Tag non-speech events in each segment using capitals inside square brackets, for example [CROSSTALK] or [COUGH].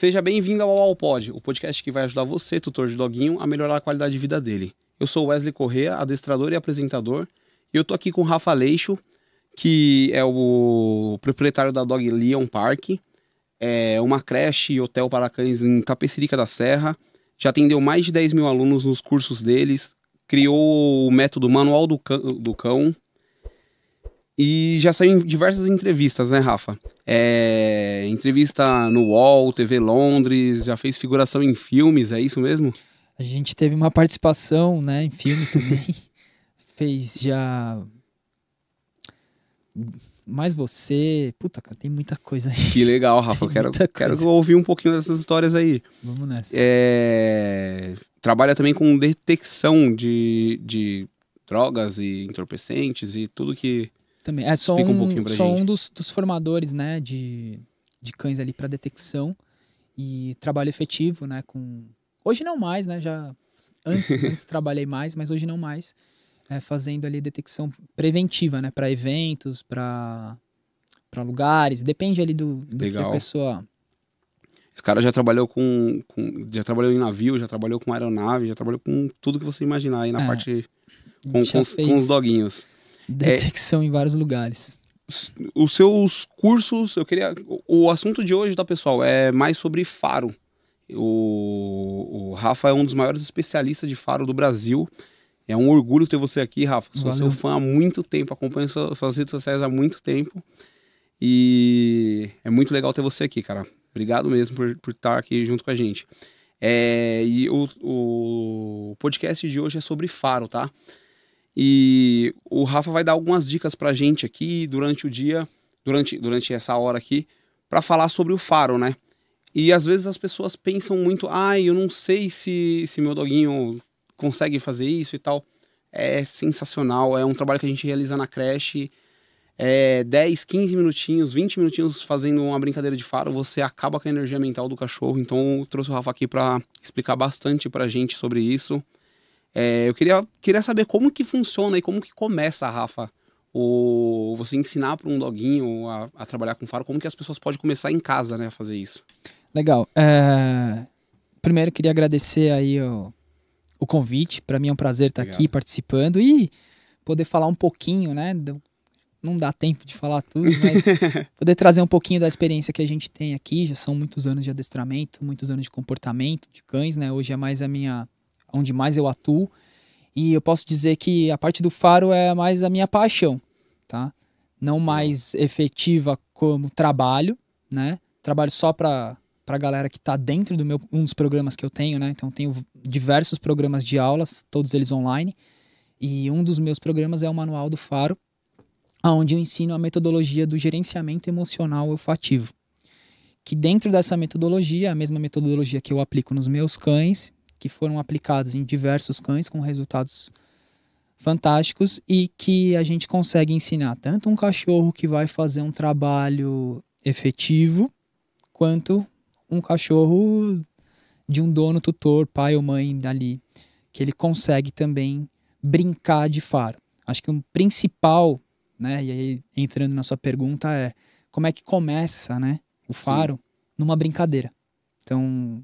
Seja bem-vindo ao AllPod, o podcast que vai ajudar você, tutor de doguinho, a melhorar a qualidade de vida dele. Eu sou Wesley Correa, adestrador e apresentador, e eu tô aqui com o Rafa Leixo, que é o proprietário da Dog Leon Park, é uma creche e hotel para cães em Tapecirica da Serra. Já atendeu mais de 10 mil alunos nos cursos deles, criou o método Manual do Cão, do cão e já saiu em diversas entrevistas, né, Rafa? É, entrevista no UOL, TV Londres, já fez figuração em filmes, é isso mesmo? A gente teve uma participação, né, em filme [LAUGHS] também. fez já mais você. Puta, cara, tem muita coisa aí. Que legal, Rafa. eu quero, quero ouvir um pouquinho dessas histórias aí. Vamos nessa. É... Trabalha também com detecção de, de drogas e entorpecentes e tudo que também. É só um, um, só um dos, dos, formadores, né, de, de cães ali para detecção e trabalho efetivo, né, com... Hoje não mais, né, já antes, [LAUGHS] antes trabalhei mais, mas hoje não mais, é, fazendo ali detecção preventiva, né, para eventos, para para lugares, depende ali do, do que a pessoa... Esse cara já trabalhou com, com, já trabalhou em navio, já trabalhou com aeronave, já trabalhou com tudo que você imaginar aí na é. parte com, com, fez... com, os doguinhos. É. Detecção é, em vários lugares. Os seus cursos, eu queria. O assunto de hoje, tá, pessoal, é mais sobre faro. O, o Rafa é um dos maiores especialistas de faro do Brasil. É um orgulho ter você aqui, Rafa. Sou Valeu. seu fã há muito tempo, acompanho suas redes sociais há muito tempo. E é muito legal ter você aqui, cara. Obrigado mesmo por, por estar aqui junto com a gente. É, e o, o podcast de hoje é sobre faro, tá? E o Rafa vai dar algumas dicas pra gente aqui durante o dia, durante, durante essa hora aqui, para falar sobre o faro, né? E às vezes as pessoas pensam muito, ai, ah, eu não sei se, se meu doguinho consegue fazer isso e tal. É sensacional, é um trabalho que a gente realiza na creche. É 10, 15 minutinhos, 20 minutinhos fazendo uma brincadeira de faro, você acaba com a energia mental do cachorro. Então, trouxe o Rafa aqui para explicar bastante pra gente sobre isso. É, eu queria, queria saber como que funciona e como que começa, Rafa, o, você ensinar para um doguinho a, a, trabalhar com faro, como que as pessoas podem começar em casa, né, a fazer isso. Legal. É... Primeiro, queria agradecer aí o, o convite. Para mim é um prazer estar tá aqui participando e poder falar um pouquinho, né, do, não dá tempo de falar tudo, mas [LAUGHS] poder trazer um pouquinho da experiência que a gente tem aqui. Já são muitos anos de adestramento, muitos anos de comportamento de cães, né? Hoje é mais a minha onde mais eu atuo. E eu posso dizer que a parte do faro é mais a minha paixão, tá? Não mais efetiva como trabalho, né? Trabalho só para para a galera que está dentro do meu um dos programas que eu tenho, né? Então tenho diversos programas de aulas, todos eles online. E um dos meus programas é o Manual do Faro, aonde eu ensino a metodologia do gerenciamento emocional olfativo. Que dentro dessa metodologia, a mesma metodologia que eu aplico nos meus cães, que foram aplicados em diversos cães com resultados fantásticos e que a gente consegue ensinar tanto um cachorro que vai fazer um trabalho efetivo, quanto um cachorro de um dono tutor, pai ou mãe dali, que ele consegue também brincar de faro. Acho que o um principal, né, e aí entrando na sua pergunta é como é que começa, né, o faro Sim. numa brincadeira. Então,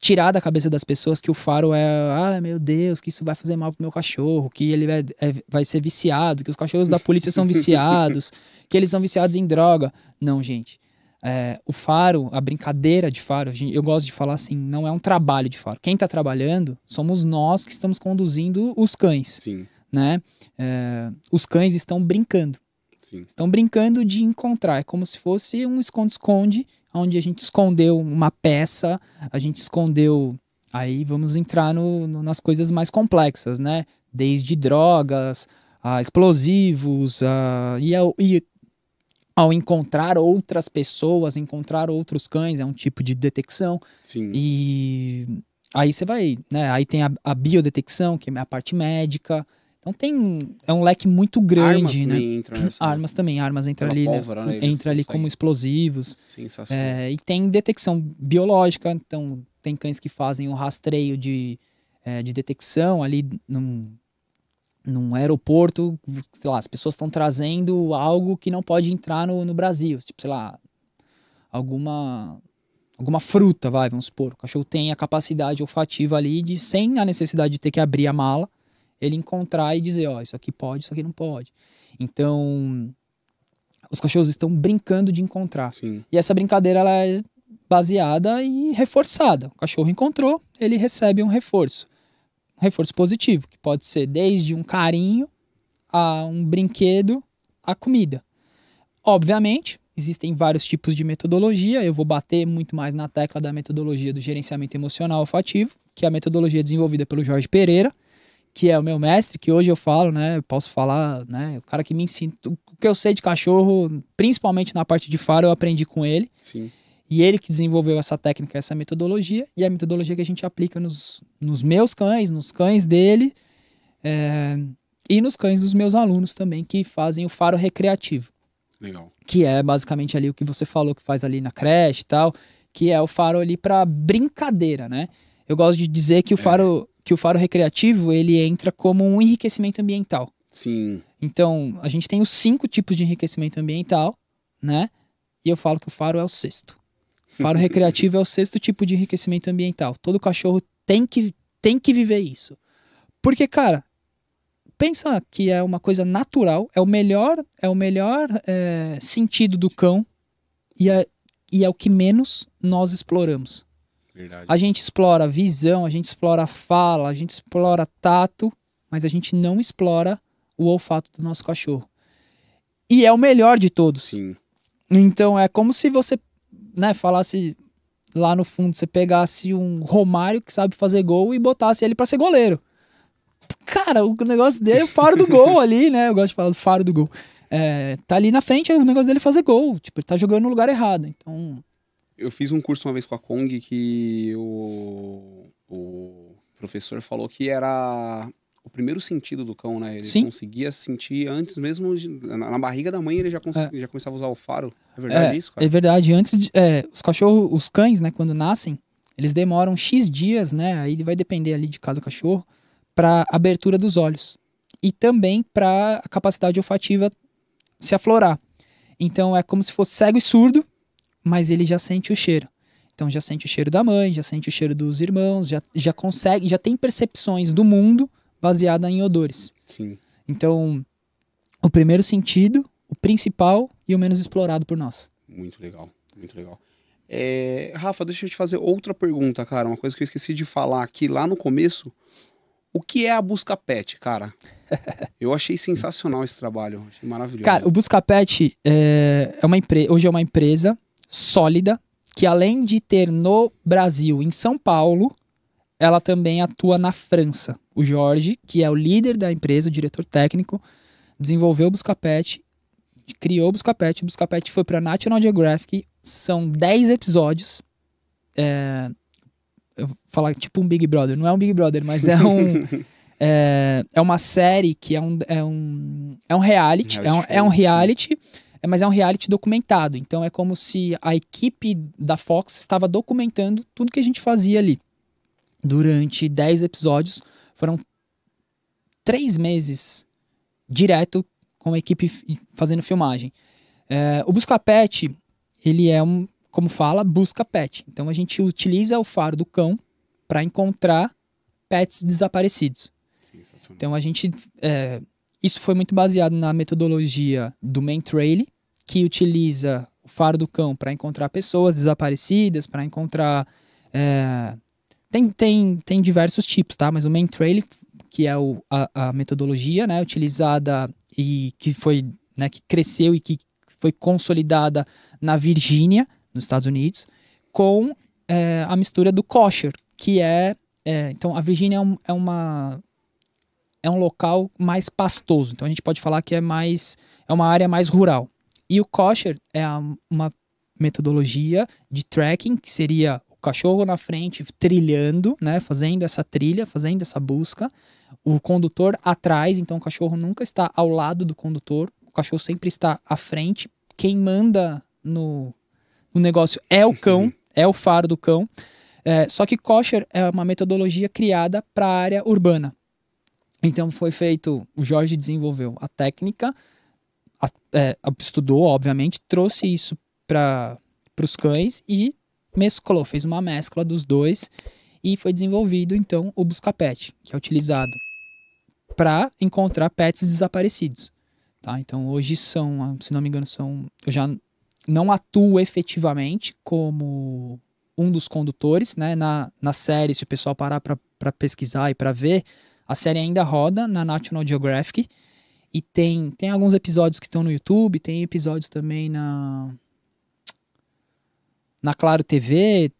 tirar da cabeça das pessoas que o faro é, ah, meu Deus, que isso vai fazer mal pro meu cachorro, que ele vai, é, vai ser viciado, que os cachorros da polícia são viciados, [LAUGHS] que eles são viciados em droga. Não, gente. É, o faro, a brincadeira de faro, eu gosto de falar assim, não é um trabalho de faro. Quem tá trabalhando somos nós que estamos conduzindo os cães. Sim. Né? É, os cães estão brincando. Sim. Estão brincando de encontrar. É como se fosse um esconde-esconde, onde a gente escondeu uma peça, a gente escondeu. Aí vamos entrar no, no, nas coisas mais complexas, né? Desde drogas, a explosivos, a, e, ao, e ao encontrar outras pessoas, encontrar outros cães, é um tipo de detecção. Sim. E aí você vai, né? Aí tem a, a biodetecção, que é a parte médica. Então tem. É um leque muito grande, armas né? Também entram nessa, né? armas né? também, armas né? Né? entra ali, né? entra ali como explosivos. Sensacional. É, e tem detecção biológica, então tem cães que fazem o um rastreio de, é, de detecção ali num, num aeroporto, sei lá, as pessoas estão trazendo algo que não pode entrar no, no Brasil, tipo, sei lá, alguma alguma fruta, vai, vamos supor, o cachorro tem a capacidade olfativa ali de sem a necessidade de ter que abrir a mala, ele encontrar e dizer, ó, oh, isso aqui pode, isso aqui não pode. Então, os cachorros estão brincando de encontrar. Sim. E essa brincadeira ela é baseada e reforçada. O cachorro encontrou, ele recebe um reforço. Um reforço positivo, que pode ser desde um carinho a um brinquedo a comida. Obviamente, existem vários tipos de metodologia. Eu vou bater muito mais na tecla da metodologia do gerenciamento emocional olfativo, que é a metodologia desenvolvida pelo Jorge Pereira, que é o meu mestre, que hoje eu falo, né? Eu posso falar, né? O cara que me ensina. O que eu sei de cachorro, principalmente na parte de faro, eu aprendi com ele. Sim. E ele que desenvolveu essa técnica, essa metodologia, e a metodologia que a gente aplica nos, nos meus cães, nos cães dele, é, e nos cães dos meus alunos também, que fazem o faro recreativo. Legal. Que é basicamente ali o que você falou que faz ali na creche e tal, que é o faro ali para brincadeira, né? Eu gosto de dizer que o é. faro que o faro recreativo ele entra como um enriquecimento ambiental. Sim. Então, a gente tem os cinco tipos de enriquecimento ambiental, né? E eu falo que o faro é o sexto. O faro [LAUGHS] recreativo é o sexto tipo de enriquecimento ambiental. Todo cachorro tem que, tem que viver isso. Porque, cara, pensa que é uma coisa natural, é o melhor, é o melhor é, sentido do cão e é, e é o que menos nós exploramos. Verdade. A gente explora visão, a gente explora fala, a gente explora tato, mas a gente não explora o olfato do nosso cachorro. E é o melhor de todos. Sim. Então é como se você, né, falasse lá no fundo, você pegasse um Romário que sabe fazer gol e botasse ele para ser goleiro. Cara, o negócio dele é o faro do gol [LAUGHS] ali, né? Eu gosto de falar do faro do gol. É, tá ali na frente, é o negócio dele é fazer gol. Tipo, ele tá jogando no lugar errado. Então, eu fiz um curso uma vez com a Kong que o, o professor falou que era o primeiro sentido do cão, né? Ele Sim. conseguia sentir antes mesmo, de, na, na, barriga da mãe, ele já, é. já começava a usar o faro. É verdade é, isso, cara? É verdade. Antes, de, é, os cachorros, os cães, né, quando nascem, eles demoram X dias, né? Aí vai depender ali de cada cachorro, para abertura dos olhos e também para a capacidade olfativa se aflorar. Então é como se fosse cego e surdo mas ele já sente o cheiro. Então já sente o cheiro da mãe, já sente o cheiro dos irmãos, já, já consegue, já tem percepções do mundo baseada em odores. Sim. Então, o primeiro sentido, o principal e o menos explorado por nós. Muito legal, muito legal. É, Rafa, deixa eu te fazer outra pergunta, cara. Uma coisa que eu esqueci de falar aqui lá no começo. O que é a Busca Pet, cara? [LAUGHS] eu achei sensacional esse trabalho, achei maravilhoso. Cara, o Busca Pet é, é uma empresa, hoje é uma empresa sólida, que além de ter no Brasil, em São Paulo, ela também atua na França. O Jorge, que é o líder da empresa, o diretor técnico, desenvolveu o Buscapet, criou o Buscapet, o Buscapet foi para National Geographic, são 10 episódios. É, eu vou falar tipo um Big Brother, não é um Big Brother, mas é um [LAUGHS] é, é uma série que é um é um é um reality, reality é um, é um reality é, mas é um reality documentado. Então é como se a equipe da Fox estava documentando tudo que a gente fazia ali. Durante 10 episódios, foram três meses direto com a equipe fazendo filmagem. É, o Busca Pet, ele é um, como fala, busca pet. Então a gente utiliza o faro do cão para encontrar pets desaparecidos. Então a gente. É, isso foi muito baseado na metodologia do main trail que utiliza o faro do cão para encontrar pessoas desaparecidas, para encontrar. É... Tem, tem, tem diversos tipos, tá? Mas o main trail, que é o, a, a, metodologia né, utilizada e que foi né, que cresceu e que foi consolidada na Virgínia, nos Estados Unidos, com é, a mistura do kosher, que é, é então a Virgínia é, um, é uma é um local mais pastoso, então a gente pode falar que é mais é uma área mais rural. E o kosher é uma metodologia de tracking, que seria o cachorro na frente trilhando, né, fazendo essa trilha, fazendo essa busca, o condutor atrás, então o cachorro nunca está ao lado do condutor, o cachorro sempre está à frente. Quem manda no, no negócio é o cão, uhum. é o faro do cão. É, só que kosher é uma metodologia criada para a área urbana. Então foi feito, o Jorge desenvolveu a técnica, é, estudou, obviamente, trouxe isso para os cães e mesclou, fez uma mescla dos dois e foi desenvolvido então o Buscapet, que é utilizado para encontrar pets desaparecidos. Tá? Então hoje são, se não me engano, são. Eu já não atuo efetivamente como um dos condutores, né? Na, na série, se o pessoal parar para pesquisar e para ver, a série ainda roda na National Geographic e tem, tem alguns episódios que estão no YouTube, tem episódios também na na Claro TV,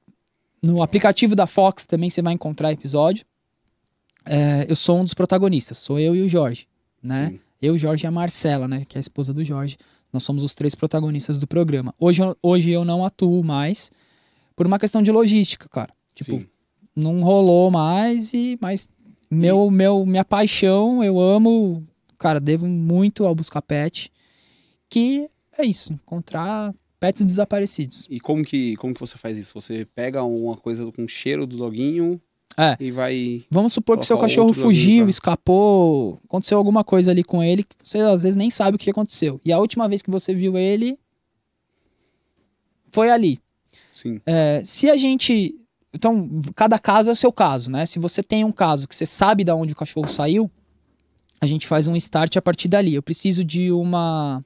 no aplicativo da Fox também você vai encontrar episódio. É, eu sou um dos protagonistas, sou eu e o Jorge, né? Eu, o Jorge e a Marcela, né, que é a esposa do Jorge. Nós somos os três protagonistas do programa. Hoje, hoje eu não atuo mais por uma questão de logística, cara. Tipo, Sim. não rolou mais e mas meu, meu minha paixão, eu amo Cara, devo muito ao Buscapet, que é isso, encontrar pets desaparecidos. E como que, como que você faz isso? Você pega uma coisa com cheiro do doguinho é. e vai. Vamos supor que seu cachorro fugiu, pra... escapou, aconteceu alguma coisa ali com ele que você às vezes nem sabe o que aconteceu. E a última vez que você viu ele foi ali. Sim. É, se a gente. Então, cada caso é o seu caso, né? Se você tem um caso que você sabe de onde o cachorro saiu, a gente faz um start a partir dali. Eu preciso de uma.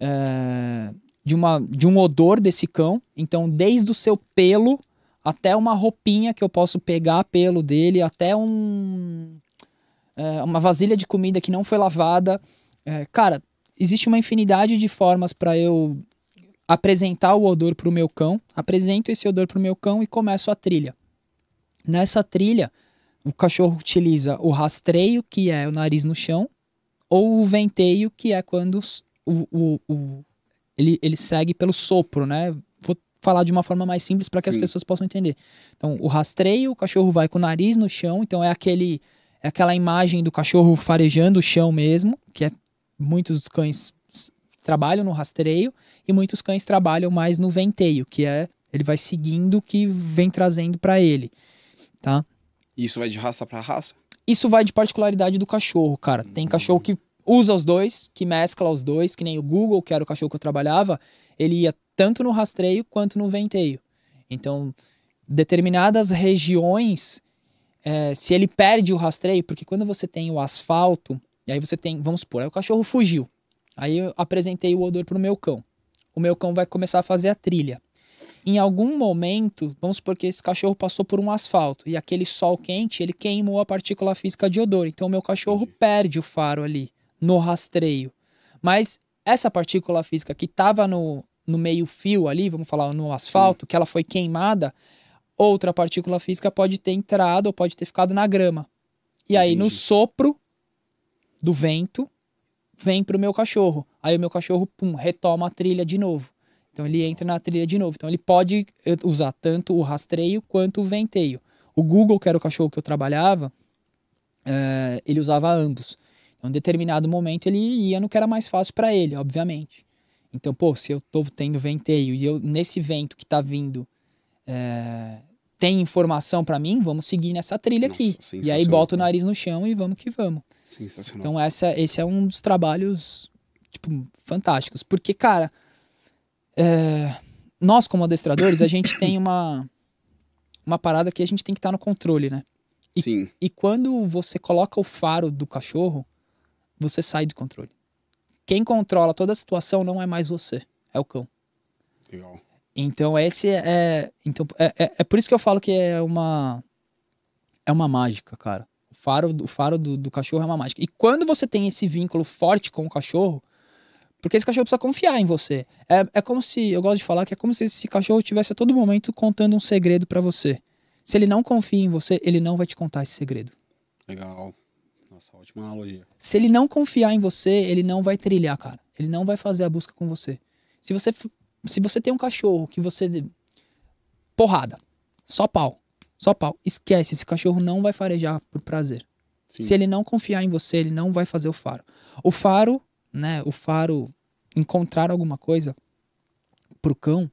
É, de, uma, de um odor desse cão. Então, desde o seu pelo até uma roupinha que eu posso pegar pelo dele, até um, é, uma vasilha de comida que não foi lavada. É, cara, existe uma infinidade de formas para eu apresentar o odor para o meu cão. Apresento esse odor para o meu cão e começo a trilha. Nessa trilha, o cachorro utiliza o rastreio, que é o nariz no chão, ou o venteio, que é quando o, o, o ele, ele segue pelo sopro, né? Vou falar de uma forma mais simples para que Sim. as pessoas possam entender. Então, o rastreio, o cachorro vai com o nariz no chão, então é aquele é aquela imagem do cachorro farejando o chão mesmo, que é muitos dos cães trabalham no rastreio e muitos cães trabalham mais no venteio, que é ele vai seguindo o que vem trazendo para ele, tá? E isso vai de raça para raça? Isso vai de particularidade do cachorro, cara. Tem uhum. cachorro que usa os dois, que mescla os dois, que nem o Google, que era o cachorro que eu trabalhava, ele ia tanto no rastreio quanto no venteio. Então, determinadas regiões, é, se ele perde o rastreio, porque quando você tem o asfalto, e aí você tem, vamos supor, aí o cachorro fugiu. Aí eu apresentei o odor pro meu cão. O meu cão vai começar a fazer a trilha em algum momento, vamos supor que esse cachorro passou por um asfalto e aquele sol quente, ele queimou a partícula física de odor. Então, o meu cachorro Entendi. perde o faro ali no rastreio. Mas essa partícula física que estava no, no meio-fio ali, vamos falar, no asfalto, Sim. que ela foi queimada, outra partícula física pode ter entrado ou pode ter ficado na grama. E aí, no sopro do vento, vem pro meu cachorro. Aí o meu cachorro, pum, retoma a trilha de novo. Então ele entra na trilha de novo. Então ele pode eh, usar tanto o rastreio quanto o venteio. O Google, que era o cachorro que eu trabalhava, eh, ele usava ambos. Então, em determinado momento ele ia no que era mais fácil para ele, obviamente. Então, pô, se eu tô tendo venteio e eu nesse vento que tá vindo eh, tem informação para mim, vamos seguir nessa trilha Nossa, aqui. E aí bota o nariz no chão e vamos que vamos. Sensacional. Então essa, esse é um dos trabalhos tipo fantásticos, porque cara, é, nós, como adestradores, a gente tem uma, uma parada que a gente tem que estar tá no controle, né? E, Sim. E quando você coloca o faro do cachorro, você sai do controle. Quem controla toda a situação não é mais você, é o cão. Legal. Então esse é, é então é, é, é, por isso que eu falo que é uma é uma mágica, cara. O faro, o faro do, do cachorro é uma mágica. E quando você tem esse vínculo forte com o cachorro, porque esse cachorro precisa confiar em você. É, é como se, eu gosto de falar que é como se esse cachorro estivesse a todo momento contando um segredo para você. Se ele não confia em você, ele não vai te contar esse segredo. Legal. Nossa, ótima analogia. Se ele não confiar em você, ele não vai trilhar, cara. Ele não vai fazer a busca com você. Se você, se você tem um cachorro que você. Porrada. Só pau. Só pau. Esquece, esse cachorro não vai farejar por prazer. Sim. Se ele não confiar em você, ele não vai fazer o faro. O faro né, o faro encontrar alguma coisa para o cão,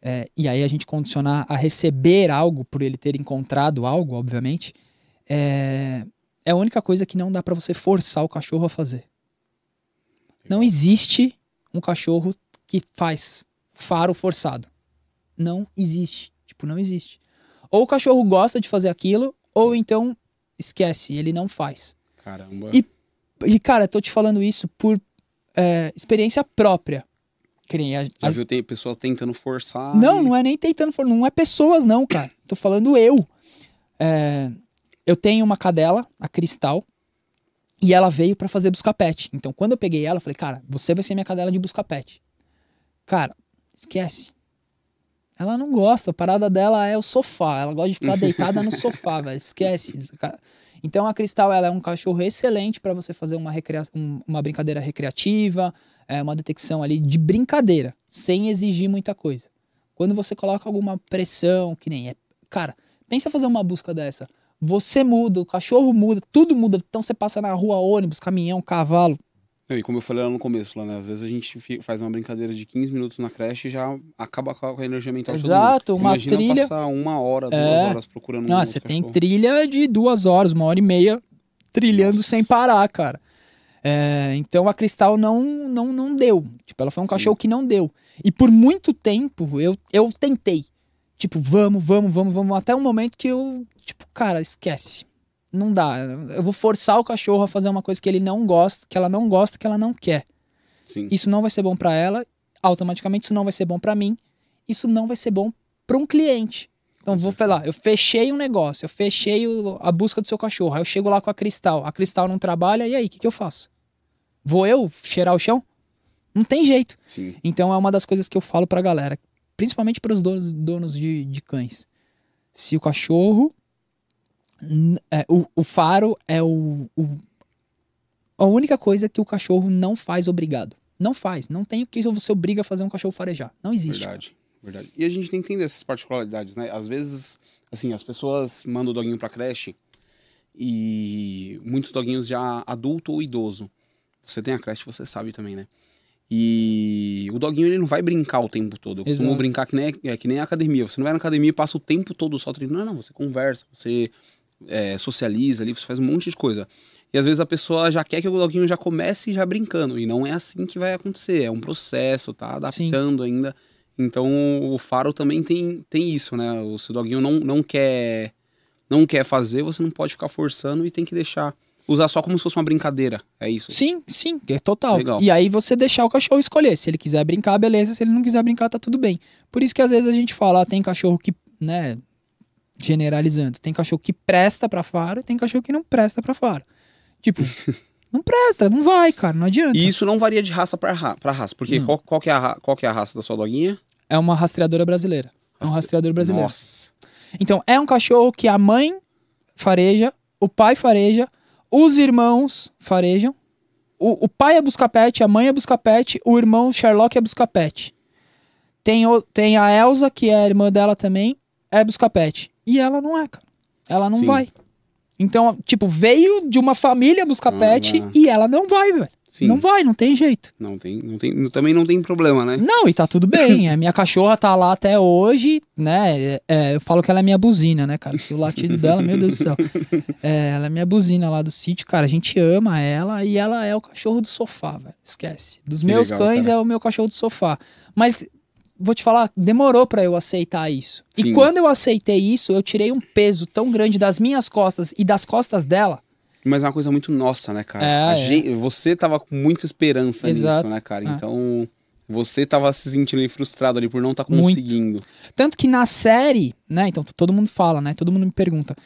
é, e aí a gente condicionar a receber algo por ele ter encontrado algo, obviamente, é, é a única coisa que não dá para você forçar o cachorro a fazer. Não existe um cachorro que faz faro forçado. Não existe. Tipo, não existe. Ou o cachorro gosta de fazer aquilo, ou então esquece, ele não faz. Caramba. E, e cara, tô te falando isso por é, experiência própria. Creio, a, Já as... pessoas tentando forçar. Não, e... não é nem tentando forçar, não é pessoas, não, cara. Tô falando eu. É, eu tenho uma cadela, a Cristal, e ela veio para fazer busca pet. Então, quando eu peguei ela, eu falei, cara, você vai ser minha cadela de busca pet. Cara, esquece. Ela não gosta, a parada dela é o sofá. Ela gosta de ficar [LAUGHS] deitada no sofá, velho. Esquece. Cara. Então a Cristal ela é um cachorro excelente para você fazer uma, recria... uma brincadeira recreativa, é, uma detecção ali de brincadeira, sem exigir muita coisa. Quando você coloca alguma pressão, que nem é. Cara, pensa fazer uma busca dessa. Você muda, o cachorro muda, tudo muda. Então você passa na rua, ônibus, caminhão, cavalo, e como eu falei lá no começo, lá, né? Às vezes a gente faz uma brincadeira de 15 minutos na creche e já acaba com a energia mental Exato, uma Imagina trilha. passar uma hora, duas é... horas procurando Não, um você tem trilha de duas horas, uma hora e meia, trilhando Nossa. sem parar, cara. É, então a Cristal não, não, não deu. Tipo, ela foi um Sim. cachorro que não deu. E por muito tempo eu, eu tentei. Tipo, vamos, vamos, vamos, vamos. Até um momento que eu, tipo, cara, esquece não dá. Eu vou forçar o cachorro a fazer uma coisa que ele não gosta, que ela não gosta, que ela não quer. Sim. Isso não vai ser bom para ela, automaticamente isso não vai ser bom para mim, isso não vai ser bom para um cliente. Então vou falar, eu fechei um negócio, eu fechei o, a busca do seu cachorro. Aí eu chego lá com a Cristal, a Cristal não trabalha, e aí, o que, que eu faço? Vou eu cheirar o chão? Não tem jeito. Sim. Então é uma das coisas que eu falo pra galera, principalmente para os donos, donos de, de cães. Se o cachorro é, o, o, faro é o, o, a única coisa que o cachorro não faz obrigado. Não faz. Não tem o que você obriga a fazer um cachorro farejar. Não existe. Verdade, cara. verdade. E a gente tem que entender essas particularidades, né? Às vezes, assim, as pessoas mandam o doguinho pra creche e muitos doguinhos já adulto ou idoso. Você tem a creche, você sabe também, né? E o doguinho ele não vai brincar o tempo todo. como brincar que nem, é, que nem a academia. Você não vai na academia e passa o tempo todo só treinando. Não, não, você conversa, você é, socializa ali, você faz um monte de coisa. E às vezes a pessoa já quer que o doguinho já comece já brincando. E não é assim que vai acontecer. É um processo, tá adaptando Sim. ainda. Então o Faro também tem, tem isso, né? O seu doguinho não, não quer não quer fazer, você não pode ficar forçando e tem que deixar. Usar só como se fosse uma brincadeira, é isso? Sim, sim, é total. Legal. E aí você deixar o cachorro escolher. Se ele quiser brincar, beleza. Se ele não quiser brincar, tá tudo bem. Por isso que às vezes a gente fala, ah, tem cachorro que, né, generalizando. Tem cachorro que presta para faro, tem cachorro que não presta para faro. Tipo, [LAUGHS] não presta, não vai, cara, não adianta. E isso não varia de raça para ra raça, porque qual, qual, que é a, qual que é a raça da sua doguinha? É uma rastreadora brasileira. Rastre... É um rastreador brasileiro. Nossa. Então, é um cachorro que a mãe fareja, o pai fareja, os irmãos farejam, o, o pai é buscapete, a mãe é buscapete, o irmão Sherlock é buscapete. Tem, o, tem a Elsa, que é a irmã dela também, é buscapete. E ela não é, cara. Ela não Sim. vai. Então, tipo, veio de uma família buscar ah, pet e ela não vai, velho. Sim. Não vai, não tem jeito. Não tem, não tem, também não tem problema, né? Não, e tá tudo bem. a minha cachorra tá lá até hoje, né? É, é eu falo que ela é minha buzina, né, cara? Porque o latido dela, meu Deus do céu. É, ela é minha buzina lá do sítio, cara. A gente ama ela e ela é o cachorro do sofá, velho. Esquece. Dos meus legal, cães cara. é o meu cachorro do sofá. Mas vou te falar, demorou para eu aceitar isso. Sim. E quando eu aceitei isso, eu tirei um peso tão grande das minhas costas e das costas dela. Mas é uma coisa muito nossa, né, cara? É, é. Gente, você tava com muita esperança Exato. nisso, né, cara? É. Então, você tava se sentindo frustrado ali por não estar tá conseguindo. Muito. Tanto que na série, né? Então, todo mundo fala, né? Todo mundo me pergunta.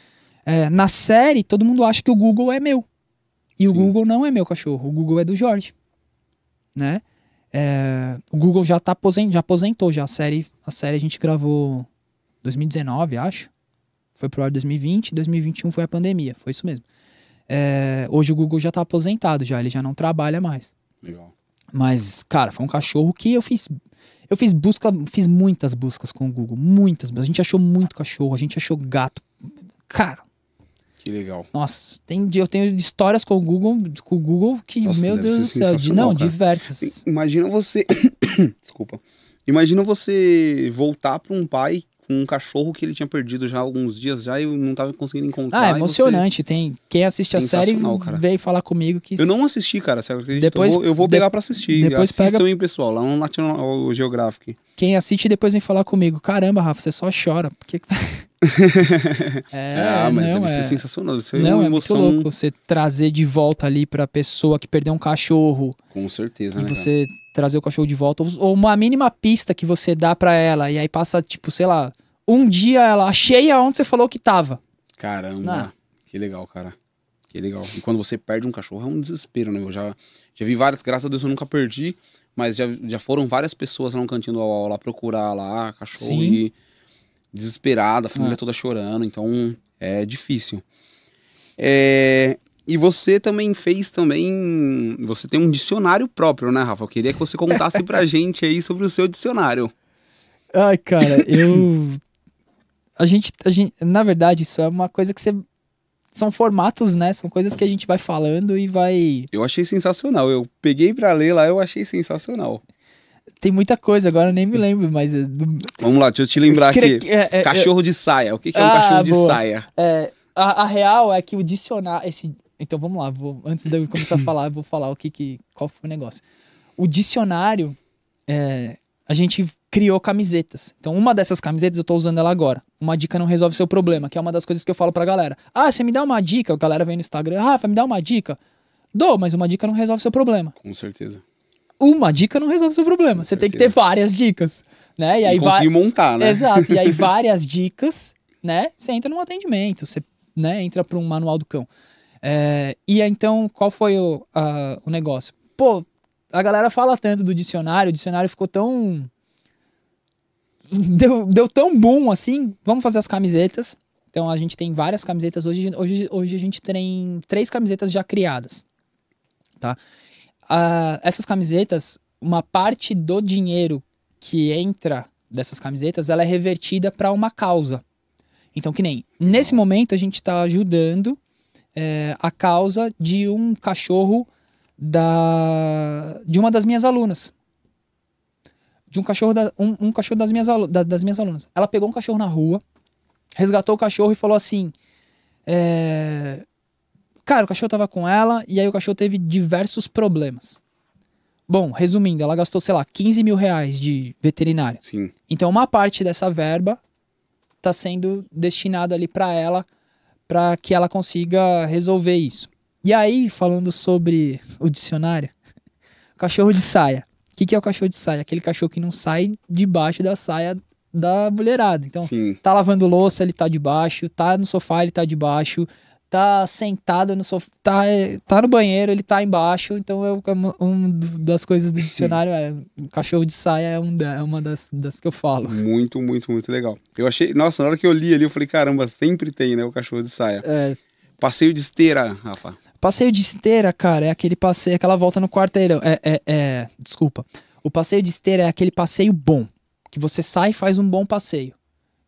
É, na série, todo mundo acha que o Google é meu. E Sim. o Google não é meu cachorro, o Google é do Jorge. Né? É, o Google já tá aposent, já aposentou já a série. A série a gente gravou 2019, acho. Foi pro ar 2020, 2021 foi a pandemia, foi isso mesmo. É, hoje o Google já tá aposentado já, ele já não trabalha mais. Legal. Mas, cara, foi um cachorro que eu fiz eu fiz busca, fiz muitas buscas com o Google, muitas. A gente achou muito cachorro, a gente achou gato. Cara, que legal. Nossa, tem, eu tenho histórias com o Google, com o Google que, Nossa, meu Deus do céu, de, não, cara. diversas. Imagina você. [COUGHS] Desculpa. Imagina você voltar para um pai com um cachorro que ele tinha perdido já há alguns dias já e eu não tava conseguindo encontrar. Ah, é emocionante. Você... Tem quem assiste a série cara. veio falar comigo que. Eu não assisti, cara. Depois, eu, vou, eu vou pegar de... para assistir. Depois Assistam pega... aí, pessoal, lá no National Geographic. Quem assiste depois vem falar comigo, caramba, Rafa, você só chora. Por que, que... [LAUGHS] é, ah, mas não, deve ser é. sensacional. Deve ser não, é emoção... muito louco você trazer de volta ali pra pessoa que perdeu um cachorro. Com certeza, e né? E você cara? trazer o cachorro de volta. Ou uma mínima pista que você dá pra ela. E aí passa, tipo, sei lá, um dia ela cheia onde você falou que tava. Caramba, ah. que legal, cara. Que legal. E quando você perde um cachorro é um desespero, né? Eu já, já vi várias, graças a Deus eu nunca perdi mas já, já foram várias pessoas lá no cantinho do Uau lá procurar lá, cachorro Sim. e desesperada, a família ah. toda chorando, então é difícil. É, e você também fez também, você tem um dicionário próprio, né, Rafa? Eu queria que você contasse pra [LAUGHS] gente aí sobre o seu dicionário. Ai, cara, eu a gente, a gente, na verdade, isso é uma coisa que você são formatos, né? São coisas que a gente vai falando e vai. Eu achei sensacional. Eu peguei para ler lá, eu achei sensacional. Tem muita coisa, agora eu nem me lembro, mas. Eh, vamos lá, deixa eu te lembrar aqui. É, é, cachorro é. de saia. O que, é um ah, cachorro boa. de saia? É, a, a, real é que o dicionário. Esse... Então vamos lá, vou... antes de eu começar a falar, eu vou falar o que, que. qual foi o negócio. O dicionário. É... A gente criou camisetas. Então, uma dessas camisetas eu tô usando ela agora. Uma dica não resolve seu problema, que é uma das coisas que eu falo pra galera. Ah, você me dá uma dica, a galera vem no Instagram, Rafa, me dá uma dica. Dou, mas uma dica não resolve seu problema. Com certeza. Uma dica não resolve seu problema. Com você certeza. tem que ter várias dicas, né? E aí vai montar, né? Exato. E aí [LAUGHS] várias dicas, né? Você entra num atendimento, você, né, entra para um manual do cão. É... e então, qual foi o, a, o negócio? Pô, a galera fala tanto do dicionário, o dicionário ficou tão deu, deu tão bom assim, vamos fazer as camisetas. Então a gente tem várias camisetas hoje. Hoje, hoje a gente tem três camisetas já criadas, tá? Ah, essas camisetas, uma parte do dinheiro que entra dessas camisetas, ela é revertida para uma causa. Então que nem nesse momento a gente está ajudando é, a causa de um cachorro da de uma das minhas alunas de um cachorro, da, um, um, cachorro das, minhas da, das minhas alunas. Ela pegou um cachorro na rua, resgatou o cachorro e falou assim: é... Cara, o cachorro tava com ela e aí o cachorro teve diversos problemas. Bom, resumindo, ela gastou, sei lá, 15 mil reais de veterinária. Sim. Então, uma parte dessa verba tá sendo destinada ali para ela, para que ela consiga resolver isso. E aí, falando sobre o dicionário, [LAUGHS] cachorro de saia que, que é o cachorro de saia? Aquele cachorro que não sai debaixo da saia da mulherada. Então, Sim. tá lavando louça, ele tá debaixo, tá no sofá, ele tá debaixo, tá sentado no sofá, tá, tá no banheiro, ele tá embaixo. Então, é uma um das coisas do dicionário é cachorro de saia é, um, é uma das, das que eu falo. Muito, muito, muito legal. Eu achei, nossa, na hora que eu li ali, eu falei, caramba, sempre tem, né, o cachorro de saia. É. Passeio de esteira, Rafa. Passeio de esteira, cara, é aquele passeio, aquela volta no quarteirão. É, é, é, desculpa. O passeio de esteira é aquele passeio bom. Que você sai e faz um bom passeio.